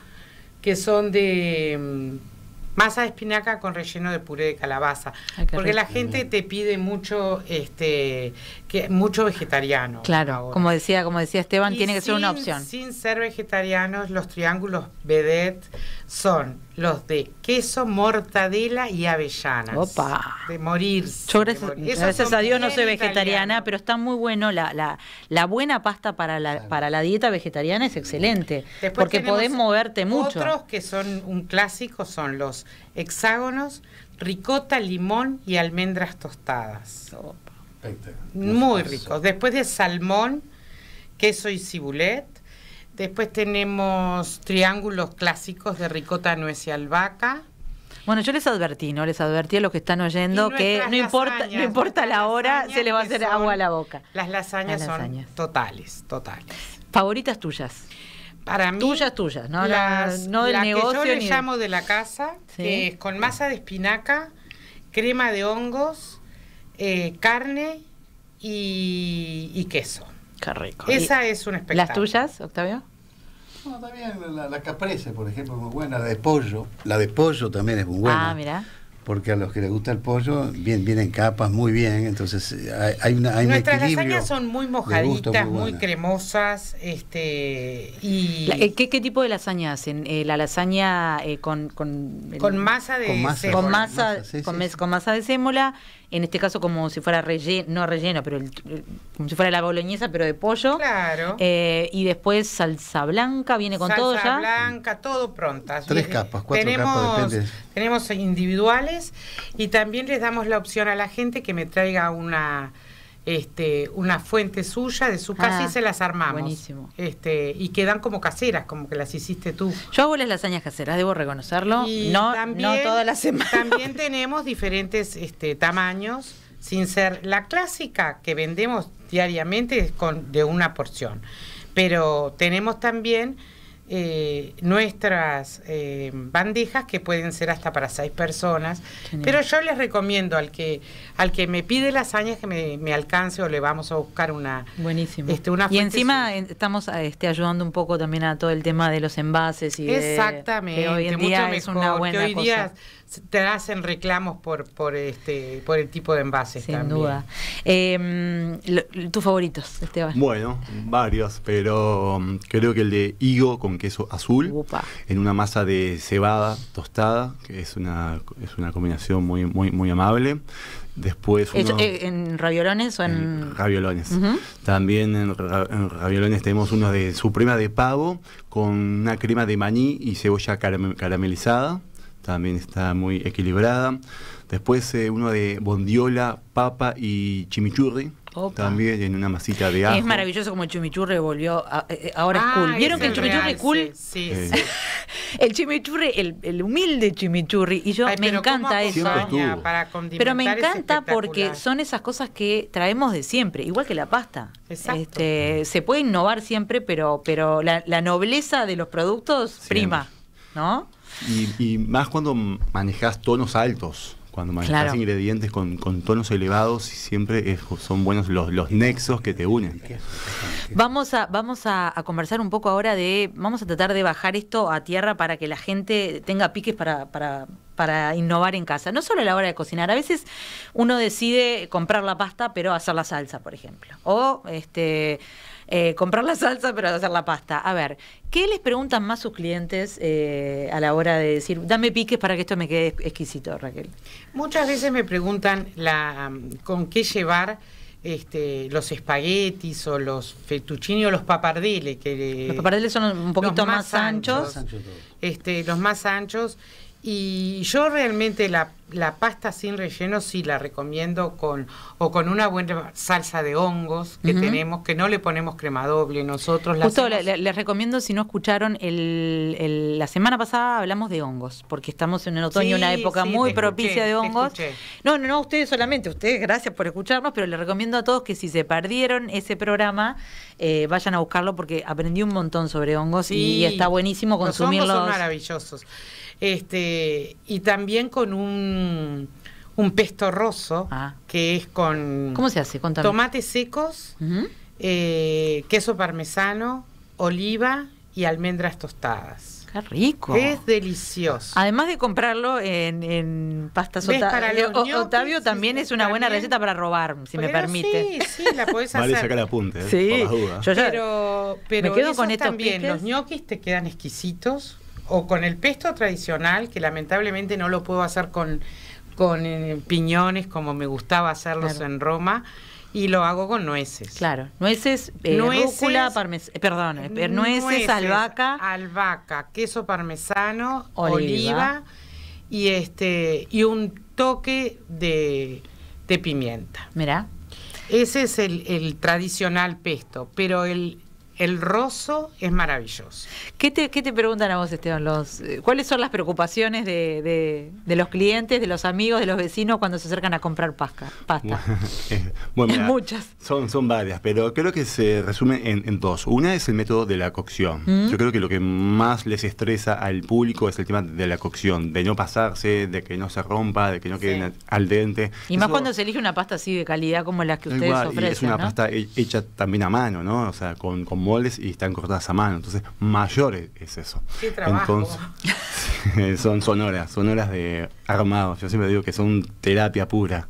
Speaker 4: que son de em, masa de espinaca con relleno de puré de calabaza. porque la gente te pide mucho este que mucho vegetariano. Claro, como
Speaker 2: decía, como decía Esteban, tiene que ser una opción.
Speaker 4: Sin ser vegetarianos, los triángulos vedette son los de queso,
Speaker 2: mortadela y avellanas. Opa. De Yo morir. gracias a Dios no soy vegetariana, pero está muy bueno la, la, la buena pasta para la, para la dieta vegetariana es excelente, porque podés moverte mucho. Otros
Speaker 4: que son un clásico son los hexágonos, ricota, limón y almendras tostadas. Opa. Muy rico, Después de salmón, queso y cibulet. Después tenemos triángulos clásicos de ricota, nuez y albahaca.
Speaker 2: Bueno, yo les advertí, ¿no? Les advertí a los que están oyendo que no
Speaker 4: importa, la hora, se le va a hacer agua a
Speaker 2: la boca. Las lasañas, son
Speaker 4: totales, totales.
Speaker 2: Favoritas tuyas. Para mí. Tuyas, tuyas, ¿no? Las, del Que yo le llamo
Speaker 4: de la casa, con masa de espinaca, crema de hongos, eh, carne y, queso.
Speaker 2: Qué rico. Esa es un espectáculo. ¿Las tuyas, Octavio?
Speaker 3: No, también la, caprese, por ejemplo, es muy buena, la de pollo. La de pollo también es muy buena. Ah, mira porque a los que les gusta el pollo bien, vienen capas muy bien, entonces eh, hay, una Nuestras lasañas son muy mojaditas, muy,
Speaker 2: cremosas, este y eh, ¿qué, tipo de lasaña hacen? la lasaña con con, masa de con masa, con, masa, con masa de sémola en este caso como si fuera relleno, no relleno, pero como si fuera la boloñesa, pero de pollo. Claro. Eh, y después salsa blanca, viene con todo ya. Salsa blanca,
Speaker 4: todo pronta. Tres capas, cuatro capas, depende. Tenemos individuales y también les damos la opción a la gente que me traiga una este, una fuente suya de su casa y ah, se las armamos. Buenísimo. Este, y quedan como caseras, como que las hiciste tú. Yo hago las lasañas caseras, debo reconocerlo. no, no todas las semanas. También tenemos diferentes este, tamaños, sin ser la clásica que vendemos diariamente es de una porción. Pero tenemos también eh, nuestras eh, bandejas que pueden ser hasta para seis personas. Pero yo les recomiendo al que al que me pide lasañas que me, alcance o le vamos a buscar una.
Speaker 2: buenísima este, y encima eh, estamos eh, este, ayudando un poco también a todo el tema de los envases y Exactamente. que hoy día es una buena cosa
Speaker 4: te hacen reclamos por, por, este, por el tipo de envases Sin duda.
Speaker 2: Em, ¿Tus favoritos, Esteban?
Speaker 5: Bueno, varios, pero um, creo que el de higo con queso azul, en una masa de cebada tostada, que es una, es una combinación muy, muy, muy amable. Después eh,
Speaker 2: ¿En raviolones o en...?
Speaker 5: raviolones. También en, raviolones tenemos uno de suprema de pavo con una crema de maní y cebolla caramelizada también está muy equilibrada. Después eh, uno de bondiola, papa y chimichurri. También en una masita de ajo. Es maravilloso
Speaker 2: como el chimichurri volvió, eh, eh, ahora es ah, cool. ¿Vieron que el chimichurri es cool? Sí, el chimichurri, el, el, humilde chimichurri, y yo me encanta eso. pero me encanta porque son esas cosas que traemos de siempre, igual que la pasta. Exacto. Este, se puede innovar siempre, pero, pero la, nobleza de los productos prima, ¿no?
Speaker 5: Y, más cuando manejas tonos altos, cuando manejas ingredientes con, tonos elevados, y siempre son buenos los, nexos que te unen.
Speaker 2: Vamos a, vamos conversar un poco ahora de, vamos a tratar de bajar esto a tierra para que la gente tenga piques para, para innovar en casa. No solo a la hora de cocinar, a veces uno decide comprar la pasta, pero hacer la salsa, por ejemplo. O este, eh, comprar la salsa, pero hacer la pasta. A ver, ¿qué les preguntan más sus clientes eh, a la hora de decir, dame piques para que esto me quede exquisito, Raquel?
Speaker 4: Muchas veces me preguntan con qué llevar. Este, los espaguetis o los fettuccini o los papardeles. los papardeles son un poquito más, anchos. los más anchos y yo realmente la, la, pasta sin relleno sí la recomiendo con o con una buena salsa de hongos que tenemos, que no le ponemos crema doble, nosotros Justo les,
Speaker 2: recomiendo si no escucharon la semana pasada hablamos de hongos, porque estamos en el otoño, una época muy propicia de hongos. No, no, no, ustedes solamente, ustedes gracias por escucharnos, pero les recomiendo a todos que si se perdieron ese programa, eh, vayan a buscarlo porque aprendí un montón sobre hongos y está buenísimo consumirlos. son
Speaker 4: maravillosos.
Speaker 2: Este, y
Speaker 4: también con un, un pesto roso ah. que es con... ¿Cómo se
Speaker 2: hace? Tomates
Speaker 4: secos, eh, queso parmesano, oliva y almendras tostadas. Qué rico. Es delicioso. Además de comprarlo
Speaker 2: en, en pastas eh, Otavio, también es una buena receta para robar, si me permite. Sí, la puedes hacer. Vale, saca la Yo ya pero, pero me quedo con también.
Speaker 4: Los ñoquis te quedan exquisitos o con el pesto tradicional, que lamentablemente no lo puedo hacer con, con eh, piñones como me gustaba hacerlos en Roma.
Speaker 2: Y lo hago con nueces. Claro, nueces, eh, rúcula, eh, perdón, nueces, albahaca.
Speaker 4: Albahaca, queso parmesano, oliva, y, este, y un toque de, pimienta. mira Ese es el tradicional pesto, pero el, el roso es
Speaker 2: maravilloso. ¿Qué te, preguntan a vos, Esteban? Los, eh, ¿Cuáles son las preocupaciones de, los clientes, de los amigos, de los vecinos cuando se acercan a comprar pasta?
Speaker 5: Eh, bueno, Muchas. Son, son varias, pero creo que se resume en, dos. Una es el método de la cocción. Mm. Yo creo que lo que más les estresa al público es el tema de la cocción, de no pasarse, de que no se rompa, de que no queden al dente.
Speaker 2: Y más cuando se elige una pasta así de calidad como las que ustedes ofrecen. es una pasta
Speaker 5: hecha también a mano, ¿no? O sea, con moldes y están cortadas a mano. Entonces, mayor es eso. Entonces, son sonoras, sonoras de armados, Yo siempre digo que son terapia pura.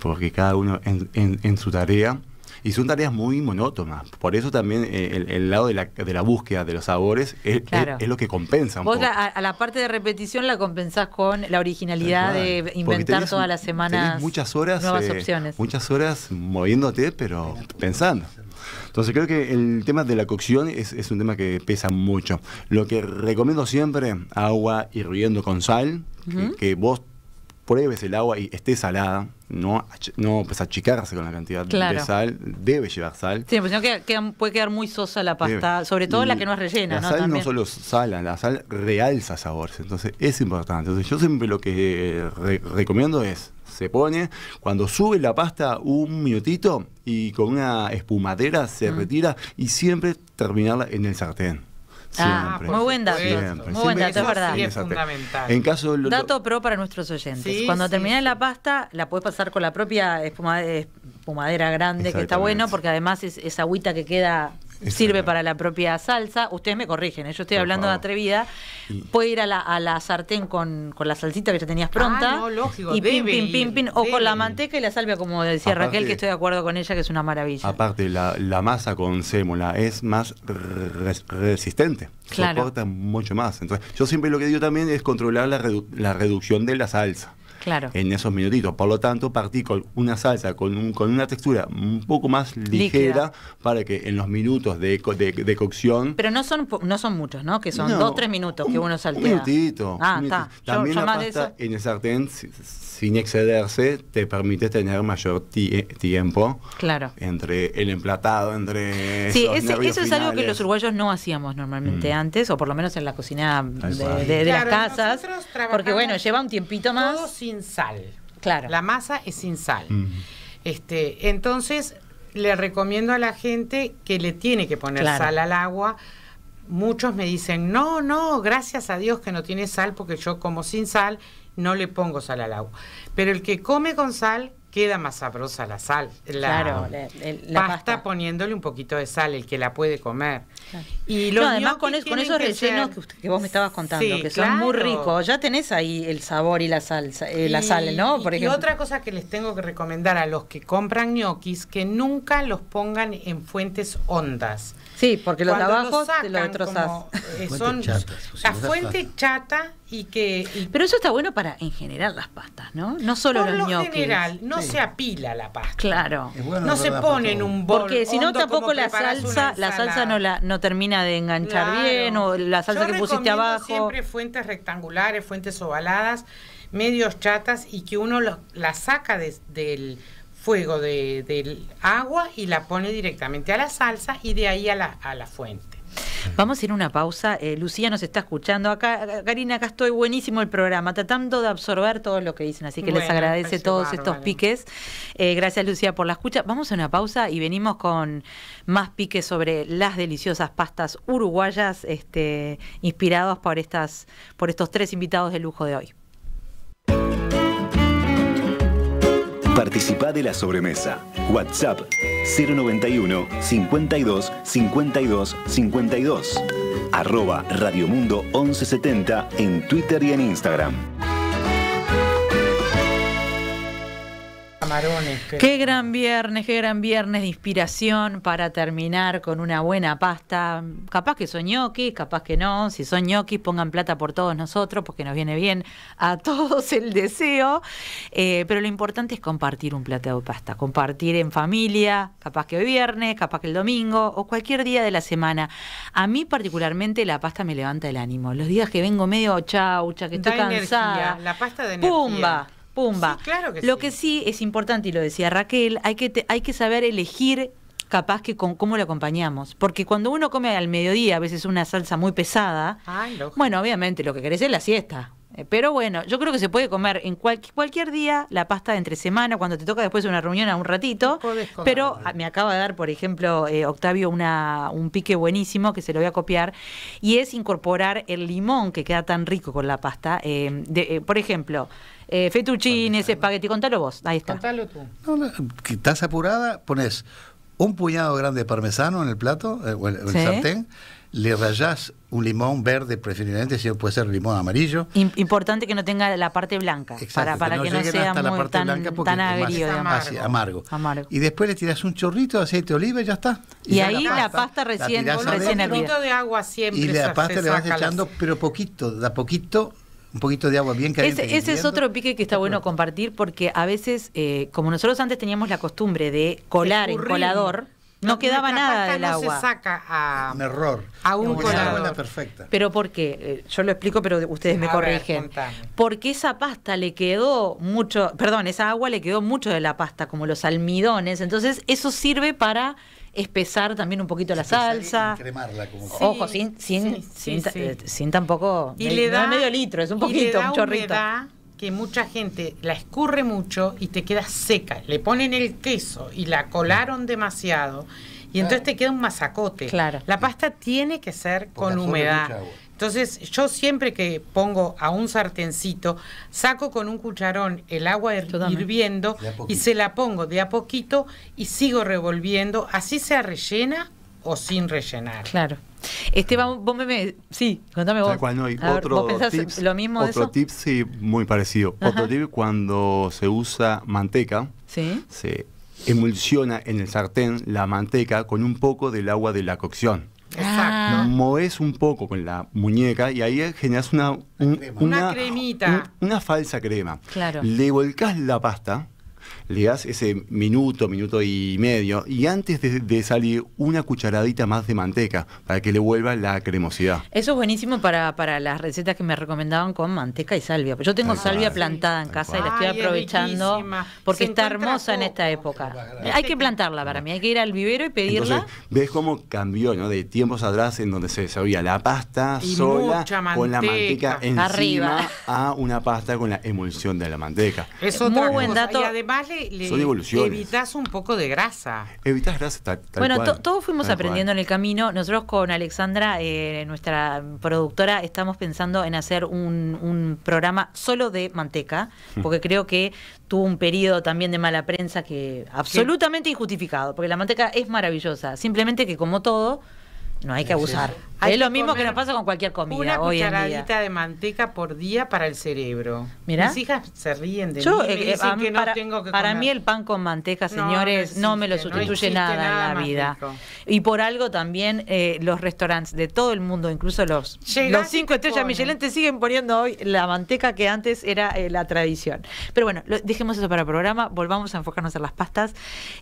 Speaker 5: Porque cada uno en, su tarea. Y son tareas muy monótonas. Por eso también eh, el, lado de la, de la, búsqueda de los sabores es, lo que compensa. Vos
Speaker 2: a la parte de repetición la compensás con la originalidad de inventar todas las semanas muchas
Speaker 5: horas, nuevas eh, opciones. Muchas horas moviéndote, pero pensando. Entonces creo que el tema de la cocción es, un tema que pesa mucho. Lo que recomiendo siempre, agua hirviendo con sal, que, vos pruebes el agua y esté salada, no, no pues achicarse con la cantidad de sal, debe llevar sal.
Speaker 2: Sí, pues puede quedar muy sosa la pasta, sobre todo la que no es rellena. La sal no
Speaker 5: solo sala, la sal realza sabores, entonces es importante. Entonces yo siempre lo que eh, recomiendo es se pone. Cuando sube la pasta un minutito y con una espumadera se mm. retira y siempre terminarla en el sartén.
Speaker 2: Ah, muy buen dato. Muy buen dato, es verdad. es fundamental.
Speaker 5: En caso dato
Speaker 2: pro para nuestros oyentes. Cuando sí, la pasta, la puedes pasar con la propia espumadera grande, que está bueno, porque además es, esa agüita que queda sirve para la propia salsa. Ustedes me corrigen, ¿eh? yo estoy hablando de atrevida. Puede ir a la, sartén con, la salsita que ya tenías ah, pronta. no, lógico, y pim, pim, pim, pim, o con la manteca y la salvia, como decía Raquel, que estoy de acuerdo con ella, que es una maravilla.
Speaker 5: Aparte, la, masa con sémola es más resistente. Claro. Soporta mucho más. Entonces, yo siempre lo que digo también es controlar la reducción de la salsa en esos minutitos. Por lo tanto, partí con una salsa, con, una textura un poco más ligera para que en los minutos de, de, cocción...
Speaker 2: Pero no son, no son muchos, ¿no? Que son dos, tres minutos que uno saltea. Un minutito.
Speaker 5: Ah, está. También en el sartén, sin excederse, te permite tener mayor eh, tiempo claro. entre el emplatado, entre... Sí, eso es algo que los
Speaker 2: uruguayos no hacíamos normalmente mm. antes, o por lo menos en la cocina de, las casas. Porque bueno, lleva un
Speaker 4: tiempito más sal. Claro. La masa es sin sal. este, entonces, le recomiendo a la gente que le tiene que poner sal al agua. Muchos me dicen, no, no, gracias a Dios que no tiene sal, porque yo como sin sal, no le pongo sal al agua. Pero el que come con sal, queda más sabrosa la sal. claro, pasta, poniéndole un poquito de sal, el que la puede comer. Y lo además con, esos rellenos que, vos me estabas contando, que son muy ricos,
Speaker 2: ya tenés ahí el sabor y la salsa, eh, la sal, ¿no? Por y otra
Speaker 4: cosa que les tengo que recomendar a los que compran ñoquis, que nunca los pongan en fuentes hondas.
Speaker 2: Sí, porque los de abajo eh,
Speaker 4: son pues, la fuente
Speaker 2: chata y que. Pero eso está bueno para en general las pastas, ¿no? No solo los En general, no se
Speaker 4: apila la pasta.
Speaker 2: Claro. no se pone en un bol. Porque si no, tampoco la salsa, la salsa no la no termina de enganchar bien o la salsa que pusiste abajo. Siempre
Speaker 4: fuentes rectangulares, fuentes ovaladas, medios chatas y que uno las la saca del fuego de, del agua y la pone directamente a la salsa y de ahí a la, a la fuente.
Speaker 2: Vamos a ir a una pausa. Eh, Lucía nos está escuchando. Acá, Karina, acá estoy buenísimo el programa, tratando de absorber todo lo que dicen. Así que les agradece todos estos piques. Eh, gracias, Lucía, por la escucha. Vamos a una pausa y venimos con más piques sobre las deliciosas pastas uruguayas, este, inspirados por estas, por estos tres invitados de lujo de hoy.
Speaker 1: Participa de la sobremesa. WhatsApp 091 52 52 52. Arroba Radiomundo 1170 en Twitter y en Instagram.
Speaker 4: Camarones. Qué
Speaker 2: gran viernes, qué gran viernes de inspiración para terminar con una buena pasta. Capaz que son ñoquis, capaz que no. Si son ñoquis, pongan plata por todos nosotros, porque nos viene bien a todos el deseo. Eh, pero lo importante es compartir un plato de pasta, compartir en familia, capaz que hoy viernes, capaz que el domingo o cualquier día de la semana. A mí particularmente la pasta me levanta el ánimo. Los días que vengo medio chaucha, que estoy cansada. la pasta de energía. ¡Pumba! Pumba. claro lo que sí es importante, y lo decía Raquel, hay que, hay que saber elegir capaz que con cómo lo acompañamos. Porque cuando uno come al mediodía, a veces una salsa muy pesada, bueno, obviamente lo que querés es la siesta. Eh, pero bueno, yo creo que se puede comer en cualquier día la pasta entre semana, cuando te toca después de una reunión a un ratito. Pero ah, me acaba de dar, por ejemplo, eh, Octavio, un pique buenísimo que se lo voy a copiar, y es incorporar el limón que queda tan rico con la pasta. Eh, por ejemplo, eh, espagueti. Contalo vos, ahí está. Contalo tú.
Speaker 3: No, estás apurada, pones un puñado grande de parmesano en el plato, eh, o el, el sartén, le rayas un limón verde, preferiblemente, si puede ser limón amarillo.
Speaker 2: Importante que no tenga la parte blanca, para, que no, sea muy tan, tan agrio, eh, amargo. Amargo.
Speaker 3: Y después le tiras un chorrito de aceite de oliva y ya está. Y, ahí la
Speaker 4: pasta, recién, recién hervida. de agua siempre.
Speaker 3: Y la pasta le vas echando, pero poquito, da poquito, un poquito de agua bien caliente. Ese, es otro
Speaker 2: pique que está bueno compartir porque a veces, eh, como nosotros antes teníamos la costumbre de colar en colador, no quedaba nada del no agua. se saca a
Speaker 4: un error. colador.
Speaker 2: Pero ¿por qué? Eh, yo lo explico, pero ustedes me corrigen. Porque esa pasta le quedó mucho, perdón, esa agua le quedó mucho de la pasta, como los almidones. Entonces, eso sirve para espesar también un poquito la salsa. cremarla como Ojo, sin, sin, eh, sin, tampoco. Y le da, medio litro, es un poquito, y que
Speaker 4: mucha gente la escurre mucho y te queda seca. Le ponen el queso y la colaron demasiado. Y entonces te queda un masacote. Claro. La pasta tiene que ser con humedad. Entonces yo siempre que pongo a un sartencito, saco con un cucharón el agua hirviendo y se la pongo de a poquito y sigo revolviendo, así sea rellena o sin rellenar. Claro. Esteban, vos
Speaker 2: me, sí, contame vos. otro lo mismo eso?
Speaker 5: tip sí, muy parecido. Otro tip cuando se usa manteca,
Speaker 2: se
Speaker 5: emulsiona en el sartén la manteca con un poco del agua de la cocción. Exacto. Ah. Moves un poco con la muñeca y ahí generas una, una,
Speaker 4: cremita.
Speaker 5: una falsa crema. Claro. Le volcas la pasta le das ese minuto, minuto y medio, y antes de, salir una cucharadita más de manteca para que le vuelva la cremosidad.
Speaker 2: Eso es buenísimo para, para las recetas que me recomendaban con manteca y salvia. Yo tengo salvia plantada en casa y la estoy aprovechando porque está hermosa en esta época. Hay que plantarla para mí, hay que ir al vivero y pedirla.
Speaker 5: ¿Ves cómo cambió no? de tiempos atrás en donde se sabía la pasta sola con la manteca encima Arriba. a una pasta con la emulsión de la manteca?
Speaker 4: eso Es muy buen dato le, un poco de grasa.
Speaker 5: evitas grasa Bueno, todos fuimos aprendiendo en
Speaker 2: el camino. Nosotros con Alexandra, eh, nuestra productora, estamos pensando en hacer un, programa solo de manteca, hmm. porque creo que tuvo un periodo también de mala prensa que absolutamente injustificado, porque la manteca es maravillosa. Simplemente que como todo, no hay que abusar. es lo mismo que nos
Speaker 4: pasa con cualquier comida. Una hoy cucharadita de manteca por día para el cerebro. Mira, Mis
Speaker 2: hijas se ríen de eso eh, eh, para, para mí el pan con manteca, señores, no, me lo sustituye nada, en la vida. Y por algo también eh, los restaurantes de todo el mundo, incluso los, los cinco estrellas Michelin, te siguen poniendo hoy la manteca que antes era la tradición. Pero bueno, dejemos eso para el programa, volvamos a enfocarnos en las pastas.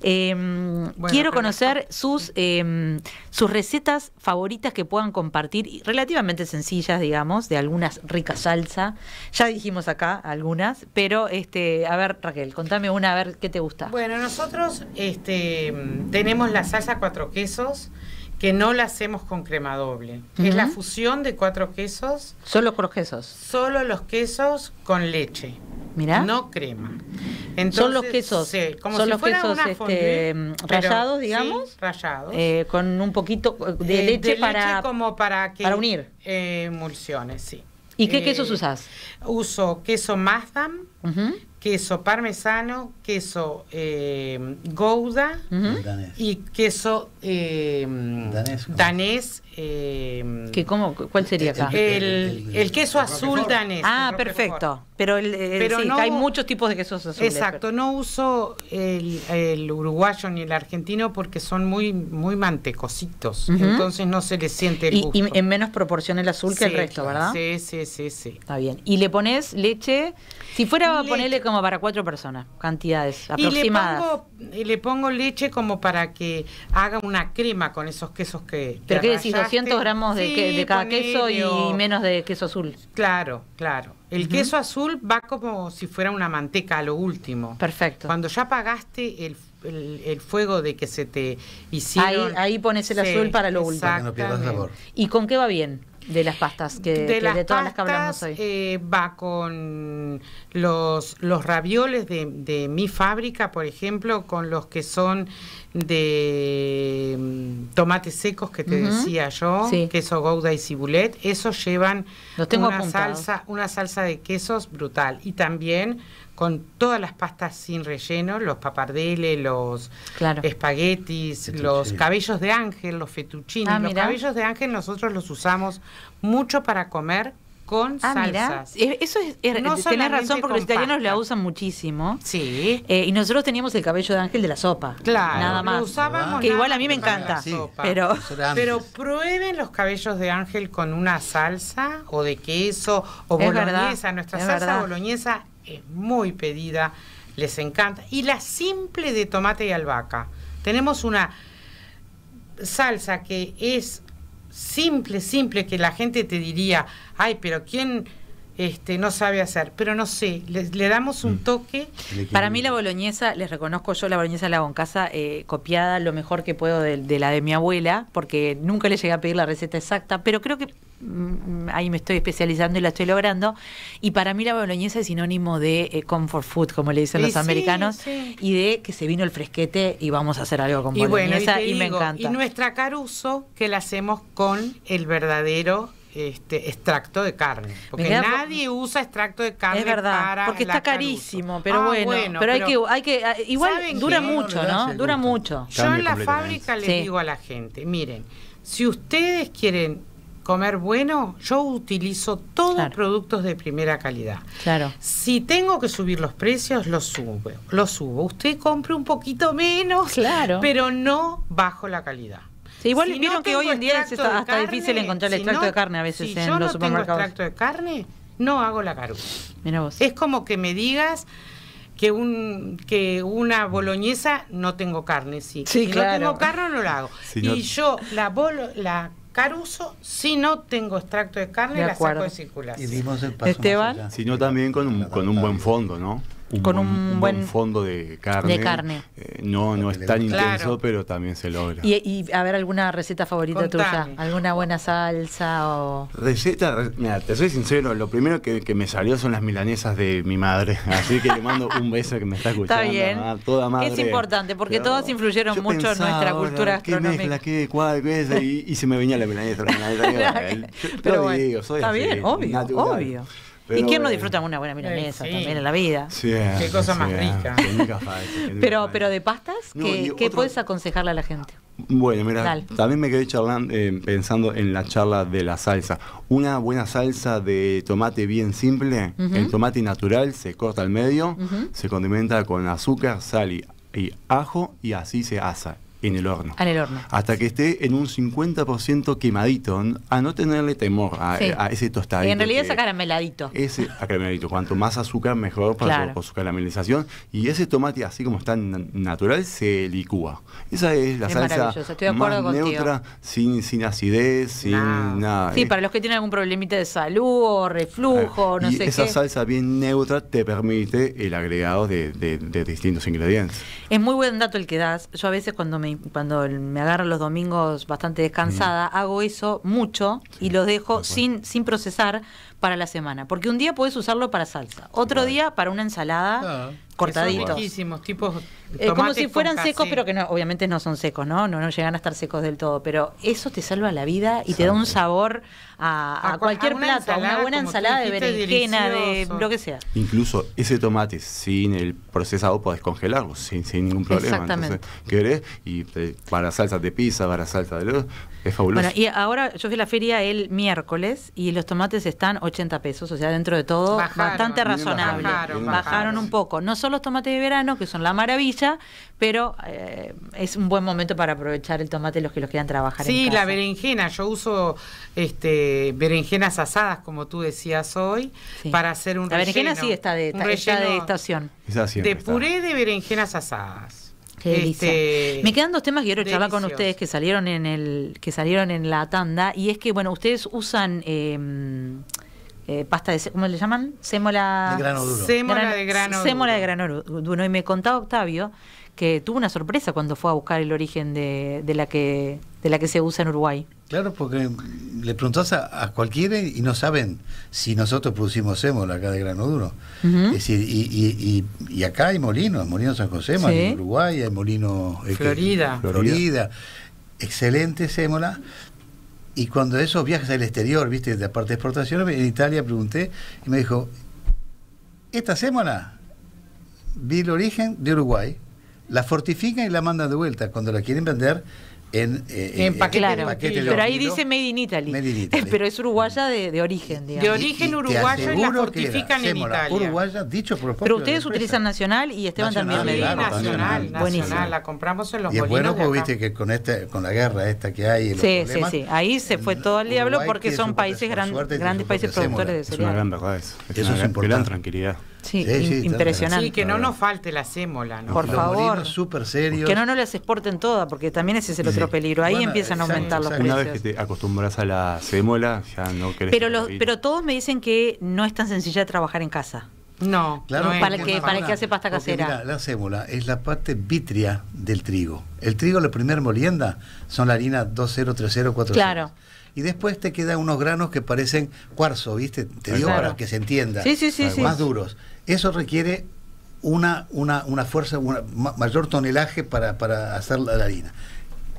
Speaker 2: Em, quiero conocer sus, em, sus recetas favoritas que puedan compartir, relativamente sencillas, digamos, de algunas ricas salsa. Ya dijimos acá algunas, pero este, a ver, Raquel, contame una, a ver qué te gusta. Bueno,
Speaker 4: nosotros este, tenemos la salsa cuatro quesos que no la hacemos con crema doble. Es la fusión de cuatro quesos.
Speaker 2: Solo con los quesos.
Speaker 4: Solo los quesos con leche.
Speaker 2: Mirá. No crema. Entonces, son los quesos, sí, como son los quesos este, mm, rallados,
Speaker 4: digamos. Eh,
Speaker 2: con un poquito de, eh, leche, para,
Speaker 4: como para, que, unir. Eh, emulsiones, sí. ¿Y qué quesos usas Uso queso Mazdam, queso parmesano, queso eh, gouda y queso eh, danés. Eh, ¿Cuál sería acá? El, queso azul danés. Ah, perfecto. Pero, hay
Speaker 2: muchos tipos de quesos azules. Exacto,
Speaker 4: no uso el, uruguayo ni el argentino porque son muy, muy mantecositos. Entonces no se les siente el y, Y en menos
Speaker 2: proporción el azul que el resto, ¿verdad? Sí, sí, sí, sí. Está bien. ¿Y le pones leche? Si fuera va a ponerle como para cuatro personas, cantidades aproximadas. Y le pongo, leche como
Speaker 4: para que haga una crema con esos quesos que. ¿Pero que qué decís? 200 gramos de, cada queso y, menos
Speaker 2: de queso azul. Claro,
Speaker 4: claro. El queso azul va como si fuera una manteca a lo último. Perfecto. Cuando ya apagaste el, el, fuego de que se te hiciera. Ahí, pones el azul para lo último.
Speaker 2: ¿Y con qué va bien? De las pastas, que, de, todas las que hablamos hoy. Eh, va con
Speaker 4: los, los ravioles de, mi fábrica, por ejemplo, con los que son de mm, tomates secos que te decía yo, queso gouda y cibulet. Esos llevan una, salsa, una salsa de quesos brutal. Y también con todas las pastas sin relleno, los papardeles, los espaguetis, los cabellos de ángel, los fettuccini. Ah, los cabellos de ángel nosotros los usamos
Speaker 2: mucho para comer con ah, salsas. Eso es, razón porque los italianos la usan muchísimo. Sí. Eh, y nosotros teníamos el cabello de ángel de la sopa. Claro. Nada más. Lo que igual a mí me encanta. pero, pero
Speaker 4: prueben los cabellos de ángel con una salsa o de queso o boloñesa. Nuestra salsa boloñesa es muy pedida, les encanta. Y la simple de tomate y albahaca. Tenemos una salsa que es simple, simple, que la gente te diría, ay, pero ¿quién este, no sabe hacer? Pero no sé, le, damos un mm. toque. Para
Speaker 2: mí la boloñesa, les reconozco yo la boloñesa la hago en casa, eh, copiada lo mejor que puedo de la de mi abuela, porque nunca le llegué a pedir la receta exacta, pero creo que Mm, ahí me estoy especializando y la estoy logrando. Y para mí la boloñesa es sinónimo de eh, comfort food, como le dicen los americanos, y de que se vino el fresquete y vamos a hacer algo con boloñesa y, me encanta. Y
Speaker 4: nuestra caruso que la hacemos con el verdadero este, extracto de carne. Porque nadie usa extracto de carne es verdad, Porque está carísimo, pero ah, bueno, Pero, hay que, hay que, ah, igual dura mucho, ¿no?
Speaker 2: Dura mucho.
Speaker 4: Yo en la fábrica le digo a la gente, miren, si ustedes quieren comer bueno, yo utilizo todos productos de primera calidad. Claro. Si tengo que subir los precios, los subo, los subo. Usted compre un poquito menos, pero no bajo la calidad.
Speaker 2: igual si que hoy en día es hasta, difícil encontrar el extracto de carne a veces si yo no Tengo extracto
Speaker 4: de carne, no hago la carga. Mira vos. Es como que me digas que un que una boloñesa no tengo carne, si no tengo carne no la hago. y yo la bolo, la Caruso, si no tengo extracto de carne, la saco de circulación.
Speaker 3: Y dimos el
Speaker 5: Sino también con un, con un buen fondo, ¿no? con un, buen, fondo de carne. De carne. Eh, no, no es tan intenso, pero también se logra.
Speaker 2: Y, y a ver, ¿alguna receta favorita tuya? ¿Alguna buena salsa o...?
Speaker 5: Receta, te soy sincero, lo primero que, que, me salió son las milanesas de mi madre. Así que le mando un beso que me está escuchando. Está bien. toda madre. Es
Speaker 2: importante, porque todas influyeron mucho en nuestra cultura gastronómica. me
Speaker 5: mezcla, cuál, Y, y, se me venía la milanesa. pero bueno, digo, soy está bien, obvio, obvio.
Speaker 2: ¿Y quién no disfruta una buena eh, milanesa también en la vida? Sí,
Speaker 5: qué cosa más rica.
Speaker 2: pero, pero de pastas, ¿qué, puedes aconsejarle a la gente?
Speaker 5: Bueno, mira, también me quedé charlando, eh, pensando en la charla de la salsa. Una buena salsa de tomate bien simple, el tomate natural se corta al medio, se condimenta con azúcar, sal y ajo y así se asa Ah, en el horno. Hasta que esté en un 50% quemadito, a no tenerle temor a, ese tostadito. Y en realidad es
Speaker 2: acarameladito.
Speaker 5: Ese acarameladito. Cuanto más azúcar, mejor para su, por caramelización. Y ese tomate, así como está natural, se licúa. Esa es la salsa Estoy más contigo. neutra, sin, sin acidez, sin nada. Sí, para
Speaker 2: los que tienen algún problemita de salud o reflujo, ah, no sé esa qué. Esa salsa
Speaker 5: bien neutra te permite el agregado de distintos ingredientes.
Speaker 2: Es muy buen dato el que das. Yo a veces cuando me cuando me agarro los domingos bastante descansada, hago eso mucho y lo dejo sin, sin procesar para la semana. Porque un día puedes usarlo para salsa, otro día para una ensalada ah, cortaditos.
Speaker 4: tipos eh, como si fueran secos, pero
Speaker 2: que no, obviamente no son secos, ¿no? ¿no? No llegan a estar secos del todo. Pero eso te salva la vida y te da un sabor a, cualquier plato, a una buena ensalada de berenjena, de lo que sea.
Speaker 5: Incluso ese tomate sin el procesado podés congelarlo sin, ningún problema. Exactamente. querés y para salsa de pizza, para salsa de... Lo, bueno,
Speaker 2: y ahora yo fui a la feria el miércoles y los tomates están 80 pesos, o sea, dentro de todo, bastante razonable. Bajaron, un poco. No son los tomates de verano, que son la maravilla, pero eh, es un buen momento para aprovechar el tomate los que los quieran trabajar. Sí, la
Speaker 4: berenjena. Yo uso este berenjenas asadas, como tú decías hoy, para hacer un relleno. berenjena está
Speaker 2: de, de estación. de puré de berenjenas
Speaker 4: asadas. Este, me quedan
Speaker 2: dos temas que quiero charlar con ustedes que salieron en el que salieron en la tanda y es que bueno ustedes usan eh, eh, pasta de cómo le llaman sémola de grano duro sémola de grano de grano duro y me contaba Octavio que tuvo una sorpresa cuando fue a buscar el origen de, de la que de la que se usa en Uruguay.
Speaker 3: Claro, porque le preguntás a, cualquiera y no saben si nosotros producimos sémola acá de grano duro. Es decir, y, acá hay molinos, molino San José, molinos en Uruguay, hay molino... Este, Florida. Florida. Excelente sémola, y cuando eso viajes al exterior, viste, de parte de exportación, en Italia pregunté y me dijo, esta sémola, vi el origen de Uruguay, la fortifican y la mandan de vuelta. Cuando la quieren vender, eh, eh, en, paquete, claro. Pero ahí dice
Speaker 2: Made in Italy. Pero es uruguaya de, origen, De origen y uruguayo y la fortifican
Speaker 4: en Italia.
Speaker 3: Uruguaya, dicho por
Speaker 2: Pero ustedes utilizan nacional y Esteban también Medina.
Speaker 4: nacional, nacional, la compramos en los y es bueno
Speaker 3: pues viste que con este, con la guerra esta que hay. sí, sí, sí.
Speaker 2: Ahí se fue todo al diablo porque son países grandes países productores de
Speaker 3: cereales. eso. Es importante tranquilidad.
Speaker 2: Sí,
Speaker 5: impresionante. Sí,
Speaker 4: que no nos
Speaker 2: falte la sémola, ¿no? Por favor.
Speaker 3: súper serio Que no
Speaker 2: nos las exporten todas, porque también ese es el otro peligro. Ahí empiezan a aumentar los precios. Una vez
Speaker 5: que te acostumbras a la sémola,
Speaker 3: ya no querés. Pero, pero
Speaker 2: todos me dicen que no es tan sencilla trabajar en casa. No, claro, para, el que, para que hace pasta casera.
Speaker 3: la sémola es la parte vitria del trigo. El trigo, la primera molienda, son la harina cuatro Claro y después te quedan unos granos que parecen cuarzo, ¿viste? Te digo para que se entienda. Sí, Más duros. Eso requiere una, una, fuerza, un mayor tonelaje para, hacer la, harina.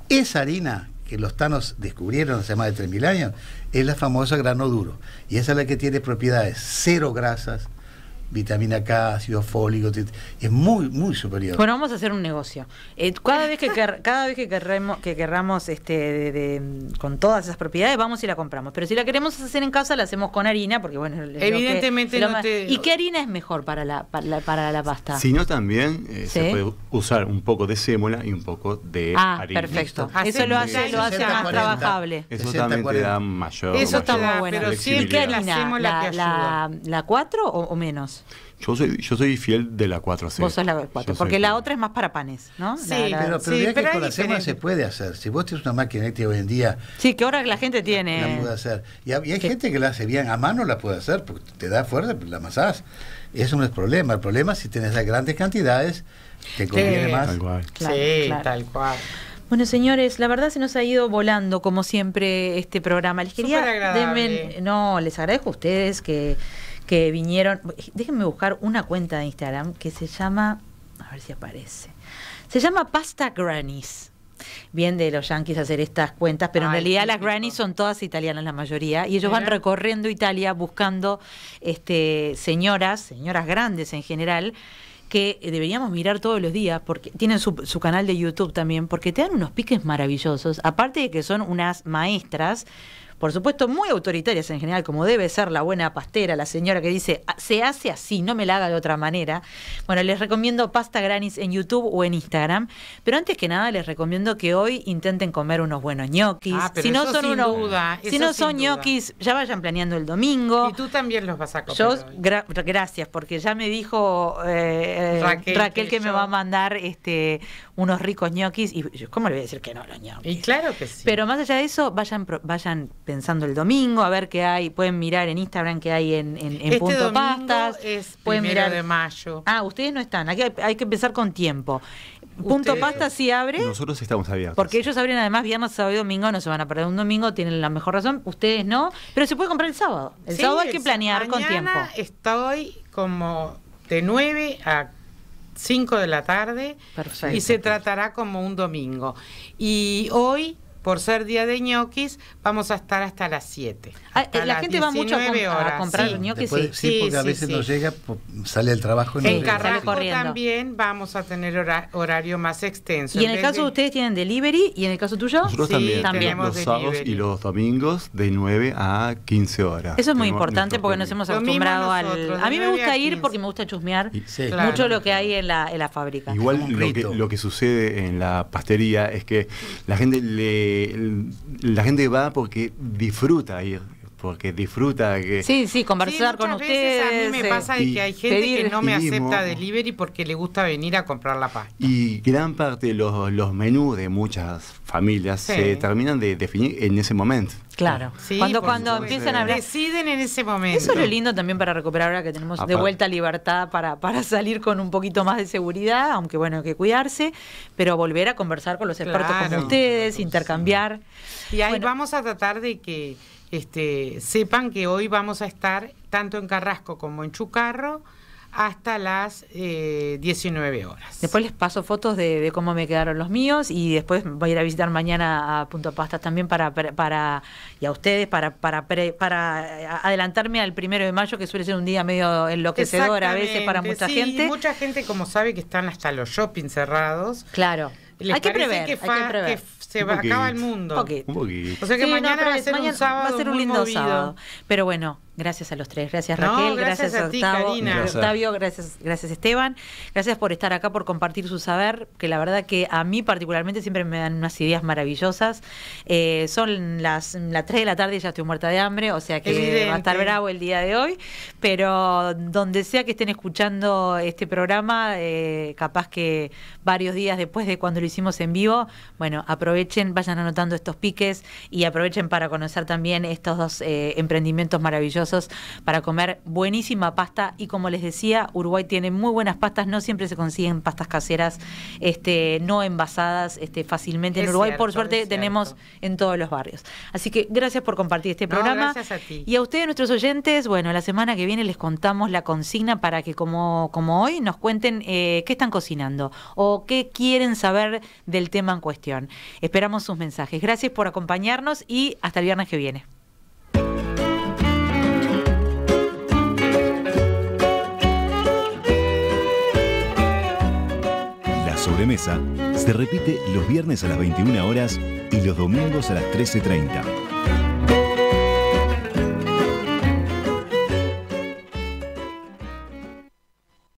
Speaker 3: Esa harina que los tanos descubrieron hace más de 3.000 años es la famosa grano duro. Y esa es la que tiene propiedades cero grasas, vitamina K, ácido fólico, es muy, muy superior. Bueno,
Speaker 2: vamos a hacer un negocio. Eh, cada vez que cada vez que que querramos este, de, con todas esas propiedades, vamos y la compramos. Pero si la queremos hacer en casa, la hacemos con harina, porque bueno, evidentemente no ¿Y qué harina es mejor para la, para la, pasta? Si no,
Speaker 5: también eh, se puede usar un poco de sémola y un poco de ah, harina. Perfecto.
Speaker 2: Eso, lo hace, lo hace más trabajable. Eso también te da
Speaker 5: mayor. Eso está muy bueno. Pero siempre la la,
Speaker 2: ¿La 4 o menos? Yo soy, yo
Speaker 3: soy
Speaker 5: fiel de la 4C.
Speaker 2: Vos sos la 4, porque la otra es más para panes, ¿no? Sí, pero, pero, que con
Speaker 3: la se puede hacer. Si vos tenés una máquina eléctrica hoy en día...
Speaker 2: Sí, que ahora la gente tiene... La, puede
Speaker 3: hacer. Y, hay gente que la hace bien, a mano la puede hacer, porque te da fuerza, la amasás. Eso no es problema. El problema es si tenés las grandes cantidades, te conviene más. sí, tal cual.
Speaker 2: Bueno, señores, la verdad se nos ha ido volando, como siempre, este programa. Les quería... no, les agradezco a ustedes que que vinieron. Déjenme buscar una cuenta de Instagram que se llama. A ver si aparece. Se llama Pasta Grannies. Bien de los yankees hacer estas cuentas, pero en realidad las grannies son todas italianas la mayoría y ellos van recorriendo Italia buscando este, señoras, señoras grandes en general, que deberíamos mirar todos los días, porque tienen su, su, canal de YouTube también, porque te dan unos piques maravillosos, aparte de que son unas maestras por supuesto muy autoritarias en general, como debe ser la buena pastera, la señora que dice, ah, se hace así, no me la haga de otra manera. Bueno, les recomiendo pasta granis en YouTube o en Instagram, pero antes que nada les recomiendo que hoy intenten comer unos buenos ñoquis. Ah, si no son unos, duda, si no son ñoquis, ya vayan planeando el domingo. Y tú también los vas a comer. Yo, gracias, porque ya me dijo eh, Raquel, que, me va a mandar este, unos ricos ñoquis y ¿cómo le voy a decir que no los ñoquis? Y claro que sí. Pero más allá de eso, vayan vayan pensando pensando el domingo, a ver qué hay, pueden mirar en Instagram qué hay en, en, en este Punto Pastas. Es pueden mirar de mayo. Ah, ustedes no están, hay hay que empezar con tiempo. Punto Pasta sí abre.
Speaker 5: Nosotros estamos
Speaker 4: abiertos.
Speaker 2: Porque ellos abren además viernes, sábado y domingo, no se van a perder un domingo, tienen la mejor razón, ustedes no, pero se puede comprar el sábado. El sábado hay que planear con tiempo.
Speaker 4: Estoy como de 9 a 5 de la tarde Perfecto. y se tratará como un domingo. Y hoy por ser día de ñoquis, vamos a estar hasta las 7. Ah, eh, la gente va mucho a, comprar
Speaker 3: ñoquis. sí. porque a veces no llega, pues, sale el trabajo.
Speaker 2: Y en
Speaker 4: llega. también vamos a tener horario más extenso. Y en, el caso de
Speaker 2: ustedes tienen delivery, y en el caso tuyo, también. Los sábados y
Speaker 5: los domingos de 9 a 15 horas. Eso es muy importante
Speaker 2: porque nos hemos acostumbrado al... A mí me gusta ir porque me gusta chusmear mucho lo que hay en la, fábrica. Igual lo que, lo
Speaker 5: que sucede en la pastería es que la gente le eh, la gente va porque disfruta ir porque disfruta que sí
Speaker 2: sí conversar con ustedes a mí me pasa eh, que hay gente que no me
Speaker 4: acepta delivery porque le gusta venir a comprar la pasta
Speaker 5: y gran parte de los, menús de muchas familias se terminan de definir en ese momento
Speaker 2: claro cuando cuando empiezan a hablar deciden en ese momento eso es lo lindo también para recuperar ahora que tenemos de vuelta libertad para para salir con un poquito más de seguridad aunque bueno hay que cuidarse pero volver a conversar con los expertos como ustedes intercambiar y ahí vamos a tratar de que este,
Speaker 4: sepan que hoy vamos a estar tanto en Carrasco como en Chucarro hasta
Speaker 2: las 19 eh, horas. Después les paso fotos de, cómo me quedaron los míos y después voy a ir a visitar mañana a Punto Pastas también para, para y a ustedes para para, eh, adelantarme al primero de mayo que suele ser un día medio enloquecedor a veces para mucha gente.
Speaker 4: mucha gente como sabe que están hasta los shoppings cerrados. Claro. hay, que prever, hay que prever. Se acaba el mundo. Un poquito. O sea que mañana, va, a ser un sábado va a ser un lindo
Speaker 2: sábado. Pero bueno, Gracias a los tres, gracias Raquel, gracias, gracias, Octavio, gracias, Esteban, gracias por estar acá, por compartir su saber, que la verdad que a mí particularmente siempre me dan unas ideas maravillosas. Eh, son las, las 3 de la tarde y ya estoy muerta de hambre, o sea que va a estar bravo el día de hoy, pero donde sea que estén escuchando este programa, eh, capaz que varios días después de cuando lo hicimos en vivo, bueno, aprovechen, vayan anotando estos piques y aprovechen para conocer también estos dos eh, emprendimientos maravillosos para comer buenísima pasta y como les decía, Uruguay tiene muy buenas pastas, no siempre se consiguen pastas caseras este, no envasadas este, fácilmente en Uruguay, por suerte tenemos en todos los barrios. Así que gracias por compartir este programa. gracias a ti. Y a ustedes, nuestros oyentes, bueno, la semana que viene les contamos la consigna para que como, como hoy nos cuenten eh, qué están cocinando o qué quieren saber del tema en cuestión. Esperamos sus mensajes. Gracias por acompañarnos y hasta el viernes que viene.
Speaker 1: mesa se repite los viernes a las 21 horas y los domingos a las 13.30.